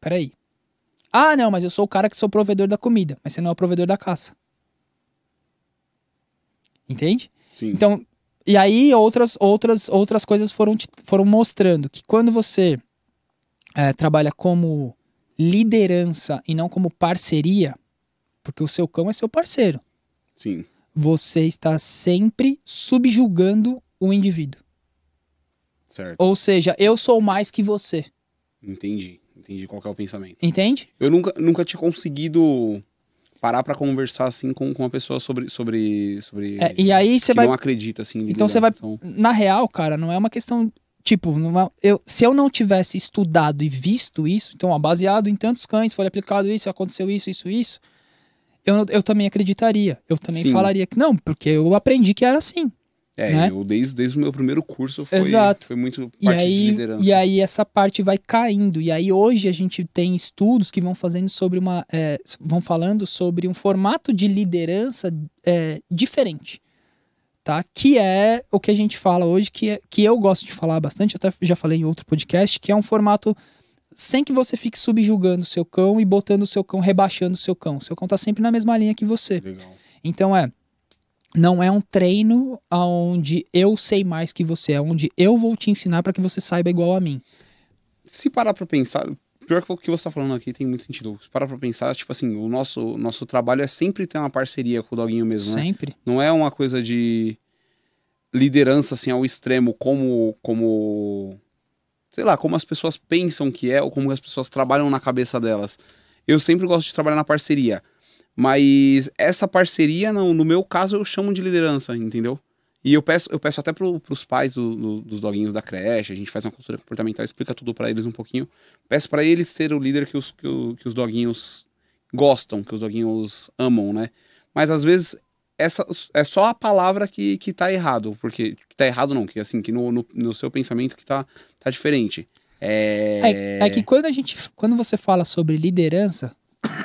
Peraí. Ah, não, mas eu sou o cara que sou provedor da comida, mas você não é o provedor da caça. Entende? Sim. Então, e aí outras outras outras coisas foram, foram mostrando que quando você é, trabalha como liderança e não como parceria, porque o seu cão é seu parceiro. Sim. Você está sempre subjugando o indivíduo. Certo. Ou seja, eu sou mais que você. Entendi. Entendi qual é o pensamento. Entende? Eu nunca, nunca tinha conseguido parar para conversar assim com, com uma pessoa sobre sobre sobre é, e aí você vai não acredita assim então você vai então... na real cara não é uma questão tipo numa, é, eu se eu não tivesse estudado e visto isso então ó, baseado em tantos cães foi aplicado isso aconteceu isso isso isso eu, eu também acreditaria eu também Sim. falaria que não porque eu aprendi que era assim é, né? eu desde, desde o meu primeiro curso foi, Exato. foi muito parte e aí, de liderança. E aí essa parte vai caindo. E aí hoje a gente tem estudos que vão fazendo sobre uma. É, vão falando sobre um formato de liderança é, diferente. Tá? Que é o que a gente fala hoje, que, é, que eu gosto de falar bastante, até já falei em outro podcast, que é um formato sem que você fique subjugando o seu cão e botando o seu cão, rebaixando o seu cão. O seu cão tá sempre na mesma linha que você. Legal. Então é não é um treino onde eu sei mais que você, é onde eu vou te ensinar para que você saiba igual a mim. Se parar para pensar, pior que o que você tá falando aqui tem muito sentido. Se parar para pensar, tipo assim, o nosso nosso trabalho é sempre ter uma parceria com o doguinho mesmo, né? Sempre. Não é uma coisa de liderança assim ao extremo como como sei lá, como as pessoas pensam que é ou como as pessoas trabalham na cabeça delas. Eu sempre gosto de trabalhar na parceria. Mas essa parceria, não, no meu caso, eu chamo de liderança, entendeu? E eu peço, eu peço até pro, pros pais do, do, dos doguinhos da creche, a gente faz uma consultoria comportamental, explica tudo para eles um pouquinho. Peço para eles ser o líder que os, que, o, que os doguinhos gostam, que os doguinhos amam, né? Mas às vezes essa é só a palavra que, que tá errado, porque que tá errado não, que assim, que no, no, no seu pensamento que tá, tá diferente. É... É, é que quando a gente, quando você fala sobre liderança,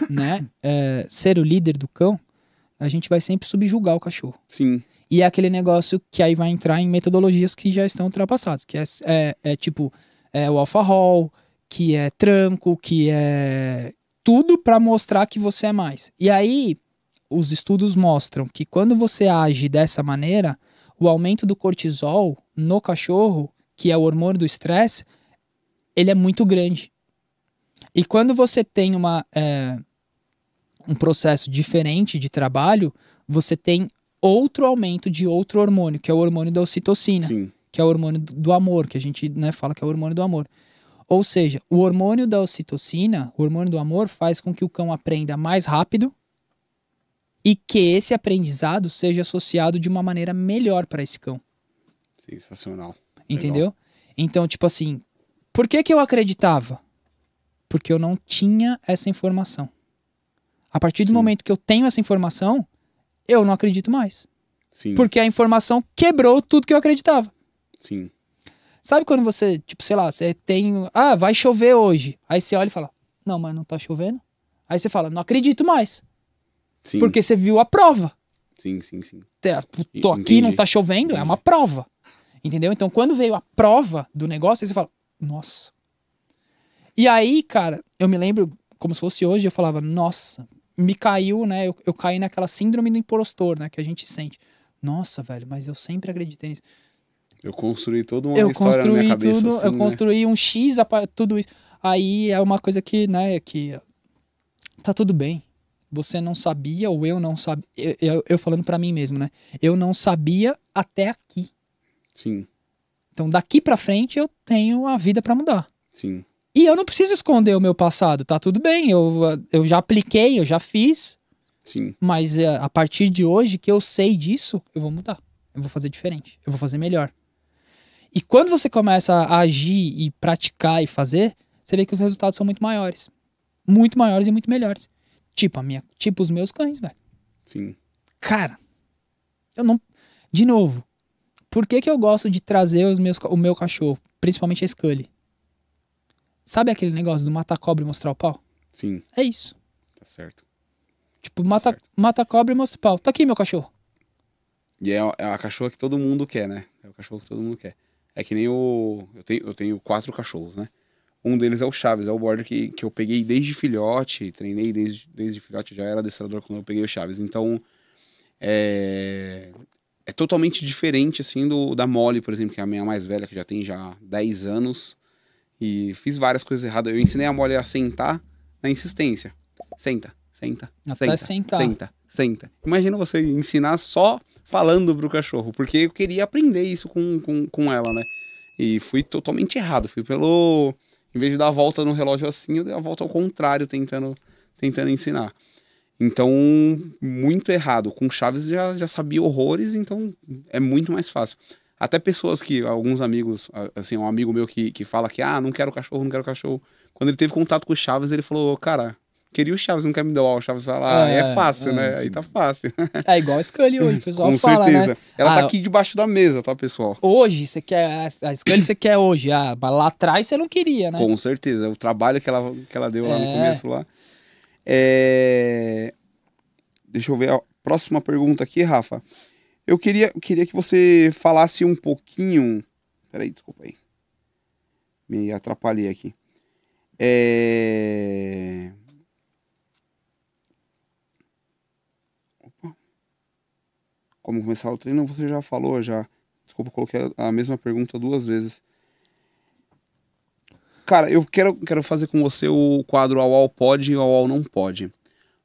né, é, ser o líder do cão, a gente vai sempre subjugar o cachorro. Sim. E é aquele negócio que aí vai entrar em metodologias que já estão ultrapassadas, que é, é, é tipo é o alfa roll, que é tranco, que é tudo para mostrar que você é mais. E aí os estudos mostram que quando você age dessa maneira, o aumento do cortisol no cachorro, que é o hormônio do estresse, ele é muito grande. E quando você tem uma, é, um processo diferente de trabalho, você tem outro aumento de outro hormônio, que é o hormônio da ocitocina, Sim. que é o hormônio do amor, que a gente né, fala que é o hormônio do amor. Ou seja, o hormônio da ocitocina, o hormônio do amor, faz com que o cão aprenda mais rápido e que esse aprendizado seja associado de uma maneira melhor para esse cão. Sensacional. Entendeu? Legal. Então, tipo assim, por que que eu acreditava? Porque eu não tinha essa informação. A partir do Sim. momento que eu tenho essa informação, eu não acredito mais. Sim. Porque a informação quebrou tudo que eu acreditava. Sim. Sabe quando você, tipo, sei lá, você tem. Ah, vai chover hoje. Aí você olha e fala: Não, mas não tá chovendo. Aí você fala: Não acredito mais. Sim. Porque você viu a prova. Sim, sim, sim. É, tô aqui, Entendi. não tá chovendo, Entendi. é uma prova. Entendeu? Então, quando veio a prova do negócio, aí você fala: Nossa, e aí, cara, eu me lembro, como se fosse hoje, eu falava, nossa, me caiu, né? Eu, eu caí naquela síndrome do impostor, né? Que a gente sente. Nossa, velho, mas eu sempre acreditei nisso. Eu construí todo uma eu história construí na minha cabeça. Tudo, assim, eu né? construí um X, a tudo isso. Aí é uma coisa que, né, que tá tudo bem. Você não sabia ou eu não sabia. Eu, eu, eu falando para mim mesmo, né? Eu não sabia até aqui. Sim. Então daqui para frente eu tenho a vida para mudar. Sim. E eu não preciso esconder o meu passado, tá tudo bem, eu, eu já apliquei, eu já fiz. Sim. Mas é, a partir de hoje que eu sei disso, eu vou mudar. Eu vou fazer diferente, eu vou fazer melhor. E quando você começa a agir e praticar e fazer, você vê que os resultados são muito maiores. Muito maiores e muito melhores. Tipo a minha, tipo os meus cães, velho. Sim. Cara, eu não de novo, por que que eu gosto de trazer os meus, o meu cachorro, principalmente a Scully? Sabe aquele negócio do matar cobra e mostrar o pau? Sim. É isso. Tá certo. Tipo, mata, tá certo. mata cobra e mostra o pau. Tá aqui, meu cachorro. E é, é a cachorra que todo mundo quer, né? É o cachorro que todo mundo quer. É que nem o. Eu tenho, eu tenho quatro cachorros, né? Um deles é o Chaves, é o border que, que eu peguei desde filhote, treinei desde, desde filhote, já era adestrador quando eu peguei o Chaves. Então, é, é totalmente diferente, assim, do da Molly, por exemplo, que é a minha mais velha, que já tem já 10 anos. E fiz várias coisas erradas. Eu ensinei a Molly a sentar na insistência. Senta, senta, Até senta, sentar. senta, senta. Imagina você ensinar só falando pro cachorro, porque eu queria aprender isso com, com, com ela, né? E fui totalmente errado. Fui pelo. Em vez de dar a volta no relógio assim, eu dei a volta ao contrário, tentando, tentando ensinar. Então, muito errado. Com Chaves já, já sabia horrores, então é muito mais fácil. Até pessoas que, alguns amigos, assim, um amigo meu que, que fala que, ah, não quero cachorro, não quero cachorro. Quando ele teve contato com o Chaves, ele falou, cara, queria o Chaves, não quer me dar o Chaves falar, ah, ah é, fácil, né? é. né? Aí tá fácil. [LAUGHS] É igual a Scully hoje, o [LAUGHS] pessoal Com fala, né? certeza. Né? Ela tá ah, tá aqui debaixo da mesa, tá, pessoal? Hoje, você quer a Scully você quer hoje, ah, lá atrás você não queria, né? Com certeza, o trabalho que ela, que ela deu é. lá no é. começo lá. É, deixa eu ver a próxima pergunta aqui, Rafa. Eu queria, queria que você falasse um pouquinho. Peraí, desculpa aí. Me atrapalhei aqui. É... Opa. Como começar o treino? Você já falou já. Desculpa, coloquei a mesma pergunta duas vezes. Cara, eu quero, quero fazer com você o quadro ao ao pode e ao ao não pode.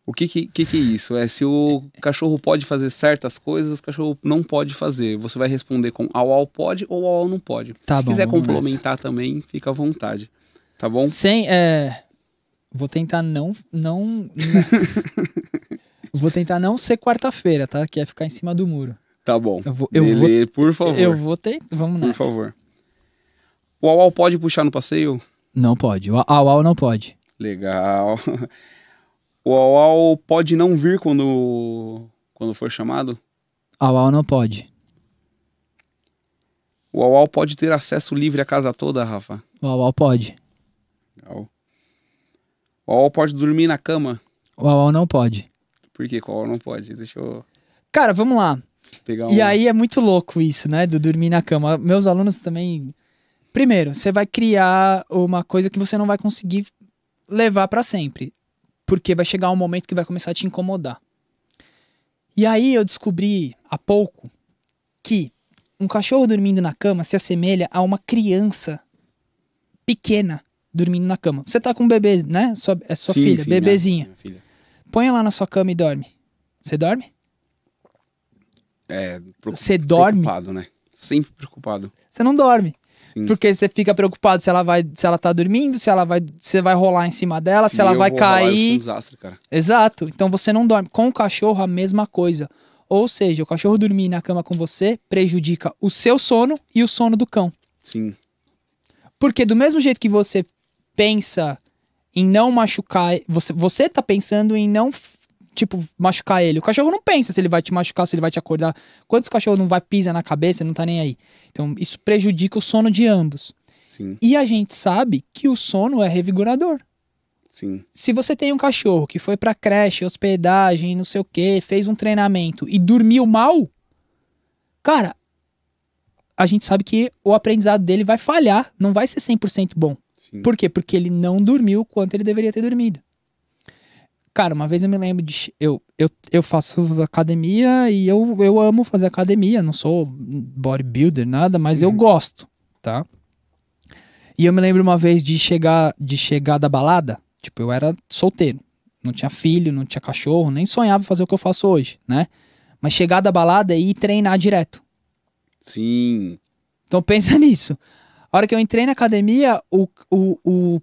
O que que, que que, é isso? É se o cachorro pode fazer certas coisas, o cachorro não pode fazer. Você vai responder com au au pode ou au au não pode. Tá se bom, quiser complementar também, fica à vontade. Tá bom? Sem, é... Vou tentar não... não... [LAUGHS] vou tentar não ser quarta-feira, tá? Que é ficar em cima do muro. Tá bom. Eu vou, eu vou... por favor. Eu vou ter... Vamos nessa. Por favor. O au au pode puxar no passeio? Não pode. O au au não pode. Legal. O Auau pode não vir quando, quando for chamado? Auau não pode. O Auau pode ter acesso livre à casa toda, Rafa? O Auau pode. Legal. O Auau pode dormir na cama? O Auau não pode. Por que o Auau não pode? Deixa eu... Cara, vamos lá. Pegar E aí é muito louco isso, né? Do dormir na cama. Meus alunos também... Primeiro, você vai criar uma coisa que você não vai conseguir levar para sempre porque vai chegar um momento que vai começar a te incomodar. E aí eu descobri há pouco que um cachorro dormindo na cama se assemelha a uma criança pequena dormindo na cama. Você tá com um bebê, né? Sua, é sua sim, filha, sim, bebezinha. Minha, minha filha. Põe ela na sua cama e dorme. Você dorme? É, Você dorme? Preocupado, né? Sempre preocupado. Você não dorme. Porque você fica preocupado se ela vai, se ela tá dormindo, se ela vai, você vai rolar em cima dela, se, se ela vai cair. Rolar, um desastre, cara. Exato. Então você não dorme. Com o cachorro a mesma coisa. Ou seja, o cachorro dormir na cama com você prejudica o seu sono e o sono do cão. Sim. Porque do mesmo jeito que você pensa em não machucar, você, você tá pensando em não tipo, machucar ele. O cachorro não pensa se ele vai te machucar, se ele vai te acordar. Quantos cachorros não vai pisa na cabeça, não tá nem aí. Então, isso prejudica o sono de ambos. Sim. E a gente sabe que o sono é revigorador. Sim. Se você tem um cachorro que foi pra creche, hospedagem, não sei o quê fez um treinamento e dormiu mal, cara, a gente sabe que o aprendizado dele vai falhar, não vai ser 100% bom. Sim. Por quê? Porque ele não dormiu quanto ele deveria ter dormido. Cara, uma vez eu me lembro de. Eu, eu, eu faço academia e eu, eu amo fazer academia, não sou bodybuilder, nada, mas uhum. eu gosto, tá? E eu me lembro uma vez de chegar, de chegar da balada, tipo, eu era solteiro, não tinha filho, não tinha cachorro, nem sonhava fazer o que eu faço hoje, né? Mas chegar da balada e treinar direto. Sim. Então pensa [LAUGHS] nisso. A hora que eu entrei na academia, o, o, o,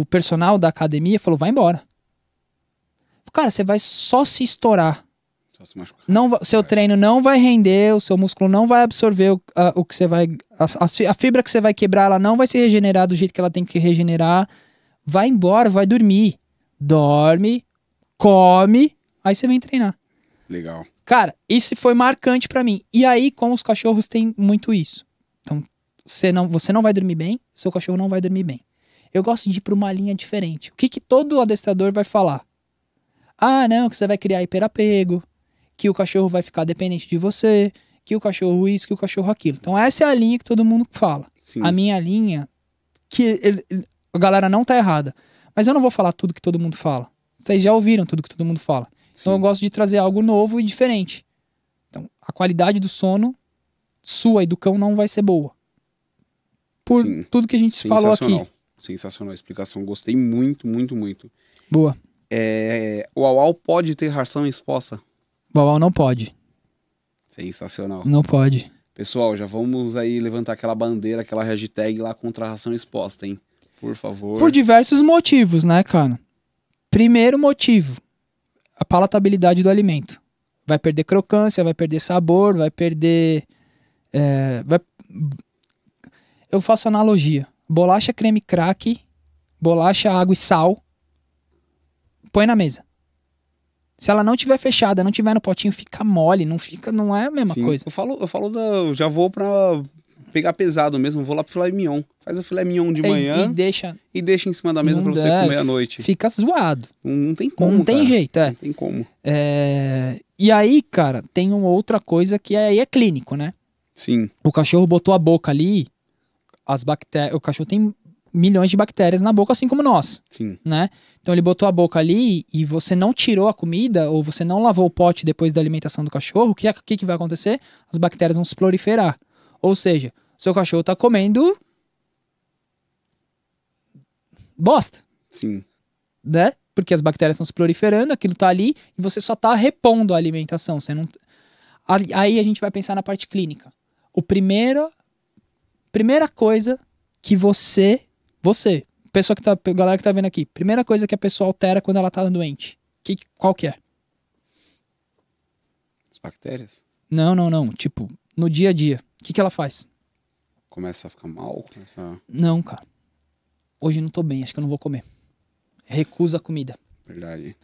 o personal da academia falou: vai embora cara, você vai só se estourar. Só se machucar. Não, seu treino não vai render, o seu músculo não vai absorver o, a, o que você vai. A, a fibra que você vai quebrar, ela não vai se regenerar do jeito que ela tem que regenerar. Vai embora, vai dormir. Dorme, come, aí você vem treinar. Legal. Cara, isso foi marcante para mim. E aí, com os cachorros, tem muito isso. Então, você não, você não vai dormir bem, seu cachorro não vai dormir bem. Eu gosto de ir para uma linha diferente. O que, que todo adestrador vai falar? Ah, não, que você vai criar hiperapego, que o cachorro vai ficar dependente de você, que o cachorro isso, que o cachorro aquilo. Então essa é a linha que todo mundo fala. Sim. A minha linha, que ele, a galera não tá errada, mas eu não vou falar tudo que todo mundo fala. Vocês já ouviram tudo que todo mundo fala. Então, Sim. Então eu gosto de trazer algo novo e diferente. Então a qualidade do sono sua e do cão não vai ser boa. Por Sim. tudo que a gente falou aqui. Sensacional. Sensacional a explicação. Gostei muito, muito, muito. Boa. É, o Auau pode ter ração exposta? O Auau não pode. Sensacional. Não pode. Pessoal, já vamos aí levantar aquela bandeira, aquela hashtag lá contra a ração exposta, hein? Por favor. Por diversos motivos, né, cara? Primeiro motivo, a palatabilidade do alimento. Vai perder crocância, vai perder sabor, vai perder. É, vai... Eu faço analogia. Bolacha creme crack, bolacha água e sal põe na mesa. Se ela não tiver fechada, não tiver no potinho, fica mole, não fica, não é a mesma Sim, coisa. Eu falo, eu falo da, já vou para pegar pesado mesmo, vou lá pro filé mignon. Faz o filé mignon de é, manhã e, deixa e deixa em cima da mesa para você comer à noite. Fica zoado. Não, não tem como. Não cara. tem jeito, é. Não tem como. É... E aí, cara, tem uma outra coisa que é, aí é clínico, né? Sim. O cachorro botou a boca ali, as bactérias, o cachorro tem milhões de bactérias na boca, assim como nós. Sim. Né? Então ele botou a boca ali e você não tirou a comida ou você não lavou o pote depois da alimentação do cachorro, o que, é, que, que vai acontecer? As bactérias vão se proliferar. Ou seja, seu cachorro tá comendo bosta. Sim. Né? Porque as bactérias estão se proliferando, aquilo tá ali e você só tá repondo a alimentação. Você não... Aí a gente vai pensar na parte clínica. O primeiro, primeira coisa que você você, pessoa que tá, galera que tá vendo aqui, primeira coisa que a pessoa altera quando ela tá doente, que, qual que é? As bactérias? Não, não, não. Tipo, no dia a dia, o que, que ela faz? Começa a ficar mal? Começa... Não, cara. Hoje não tô bem, acho que eu não vou comer. Recusa a comida. Verdade.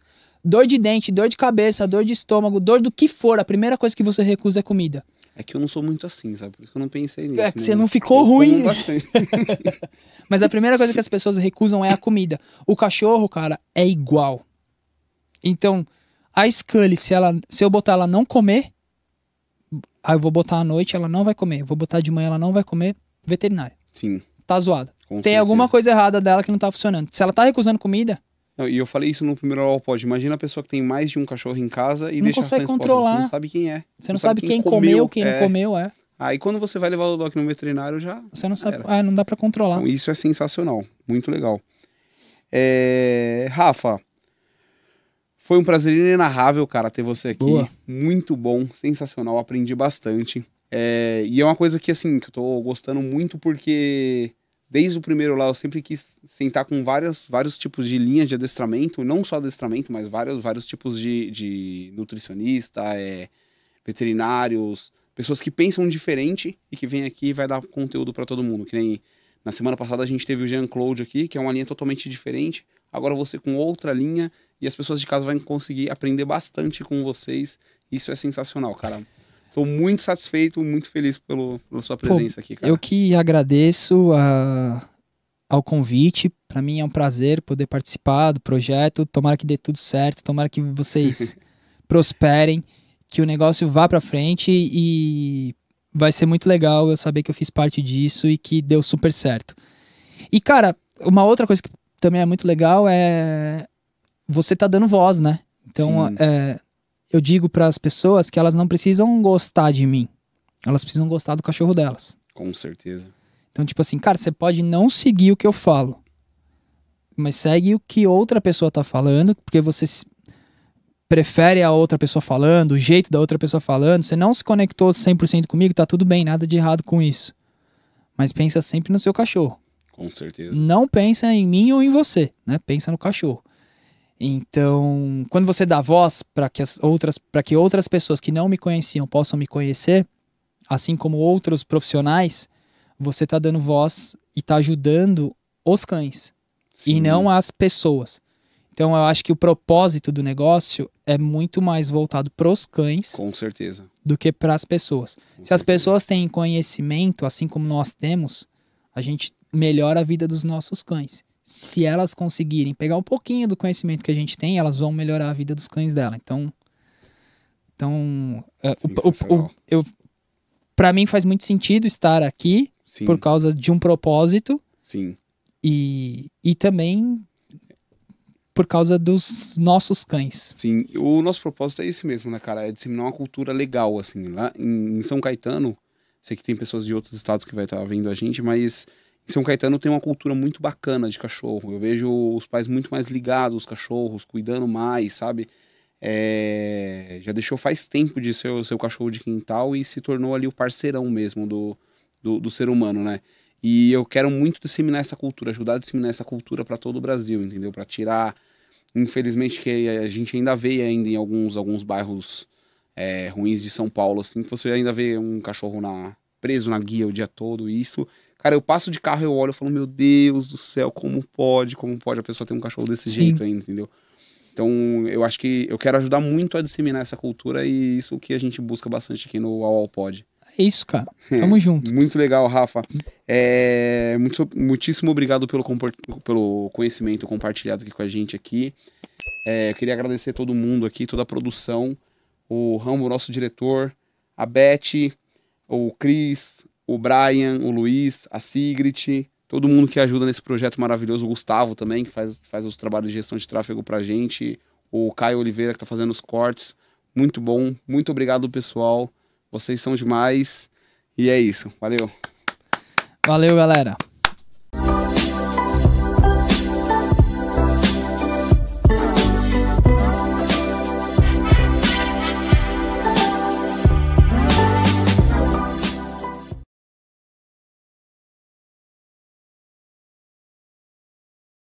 Dor de dente, dor de cabeça, dor de estômago, dor do que for, a primeira coisa que você recusa é comida. É que eu não sou muito assim, sabe? Por isso que eu não pensei nisso. É que né? você não ficou eu ruim. [LAUGHS] Mas a primeira coisa que as pessoas recusam é a comida. O cachorro, cara, é igual. Então, a Scully, se, ela, se eu botar ela não comer, aí ah, eu vou botar à noite, ela não vai comer. vou botar de manhã, ela não vai comer. Veterinário. Sim. Tá zoada. Tem certeza. alguma coisa errada dela que não tá funcionando. Se ela tá recusando comida, não, e eu falei isso no primeiro All Imagina a pessoa que tem mais de um cachorro em casa e não deixa consegue controlar. Você não sabe quem é. Você não, não sabe, sabe, quem, quem comeu, quem é. não comeu, é. Aí quando você vai levar o dog no veterinário já. Você não sabe. Era. Ah, não dá para controlar. Então, isso é sensacional. Muito legal. É... Rafa, foi um prazer inenarrável, cara, ter você aqui. Boa. Muito bom, sensacional. Aprendi bastante. É... E é uma coisa que, assim, que eu tô gostando muito porque desde o primeiro lá eu sempre quis sentar com várias, vários tipos de linhas de adestramento, não só adestramento, mas vários, vários tipos de, de nutricionista, é, veterinários, pessoas que pensam diferente e que vem aqui e vai dar conteúdo para todo mundo. Que nem na semana passada a gente teve o Jean Claude aqui, que é uma linha totalmente diferente. Agora você com outra linha e as pessoas de casa vão conseguir aprender bastante com vocês. Isso é sensacional, cara. Estou muito satisfeito, muito feliz pelo, pela sua presença Pô, aqui, cara. Eu que agradeço a, ah, ao convite. Para mim é um prazer poder participar do projeto. Tomara que dê tudo certo, tomara que vocês [LAUGHS] prosperem, que o negócio vá para frente e vai ser muito legal eu saber que eu fiz parte disso e que deu super certo. E cara, uma outra coisa que também é muito legal é você tá dando voz, né? Então, é, eu digo para as pessoas que elas não precisam gostar de mim. Elas precisam gostar do cachorro delas. Com certeza. Então, tipo assim, cara, você pode não seguir o que eu falo, mas segue o que outra pessoa tá falando, porque você prefere a outra pessoa falando, o jeito da outra pessoa falando. Você não se conectou 100% comigo, tá tudo bem, nada de errado com isso. Mas pensa sempre no seu cachorro. Com certeza. Não pensa em mim ou em você, né? Pensa no cachorro. Então, quando você dá voz para que as outras, para que outras pessoas que não me conheciam possam me conhecer, assim como outros profissionais, você está dando voz e está ajudando os cães Sim. e não as pessoas. Então, eu acho que o propósito do negócio é muito mais voltado para os cães. Com certeza. Do que para as pessoas. Com Se certeza. as pessoas têm conhecimento, assim como nós temos, a gente melhora a vida dos nossos cães se elas conseguirem pegar um pouquinho do conhecimento que a gente tem, elas vão melhorar a vida dos cães dela. Então, então é, o, eu, para mim faz muito sentido estar aqui Sim. por causa de um propósito. Sim. E, e também por causa dos nossos cães. Sim, o nosso propósito é esse mesmo, né, cara? É disseminar uma cultura legal, assim. Lá em São Caetano, sei que tem pessoas de outros estados que vai estar vendo a gente, mas são Caetano tem uma cultura muito bacana de cachorro. Eu vejo os pais muito mais ligados aos cachorros, cuidando mais, sabe? É... já deixou faz tempo de ser o seu cachorro de quintal e se tornou ali o parceirão mesmo do, do, do ser humano, né? E eu quero muito disseminar essa cultura, ajudar a disseminar essa cultura para todo o Brasil, entendeu? Para tirar, infelizmente, que a gente ainda vê ainda em alguns, alguns bairros é, ruins de São Paulo, assim, que você ainda vê um cachorro na, preso na guia o dia todo, e isso Cara, eu passo de carro, eu olho e falo, meu Deus do céu, como pode, como pode a pessoa ter um cachorro desse Sim. jeito ainda, entendeu? Então, eu acho que eu quero ajudar muito a disseminar essa cultura e isso que a gente busca bastante aqui no All Pod. É isso, cara. Tamo [LAUGHS] juntos junto. Muito legal, Rafa. É, muito, muitíssimo obrigado pelo, pelo conhecimento compartilhado aqui com a gente aqui. É, eu queria agradecer todo mundo aqui, toda a produção, o Ramo, nosso diretor, a Beth, o Cris, o Brian, o Luiz, a Sigrid, todo mundo que ajuda nesse projeto maravilhoso, o Gustavo também, que faz, faz os trabalhos de gestão de tráfego pra gente, o Caio Oliveira, que tá fazendo os cortes. Muito bom, muito obrigado, pessoal. Vocês são demais. E é isso. Valeu. Valeu, galera.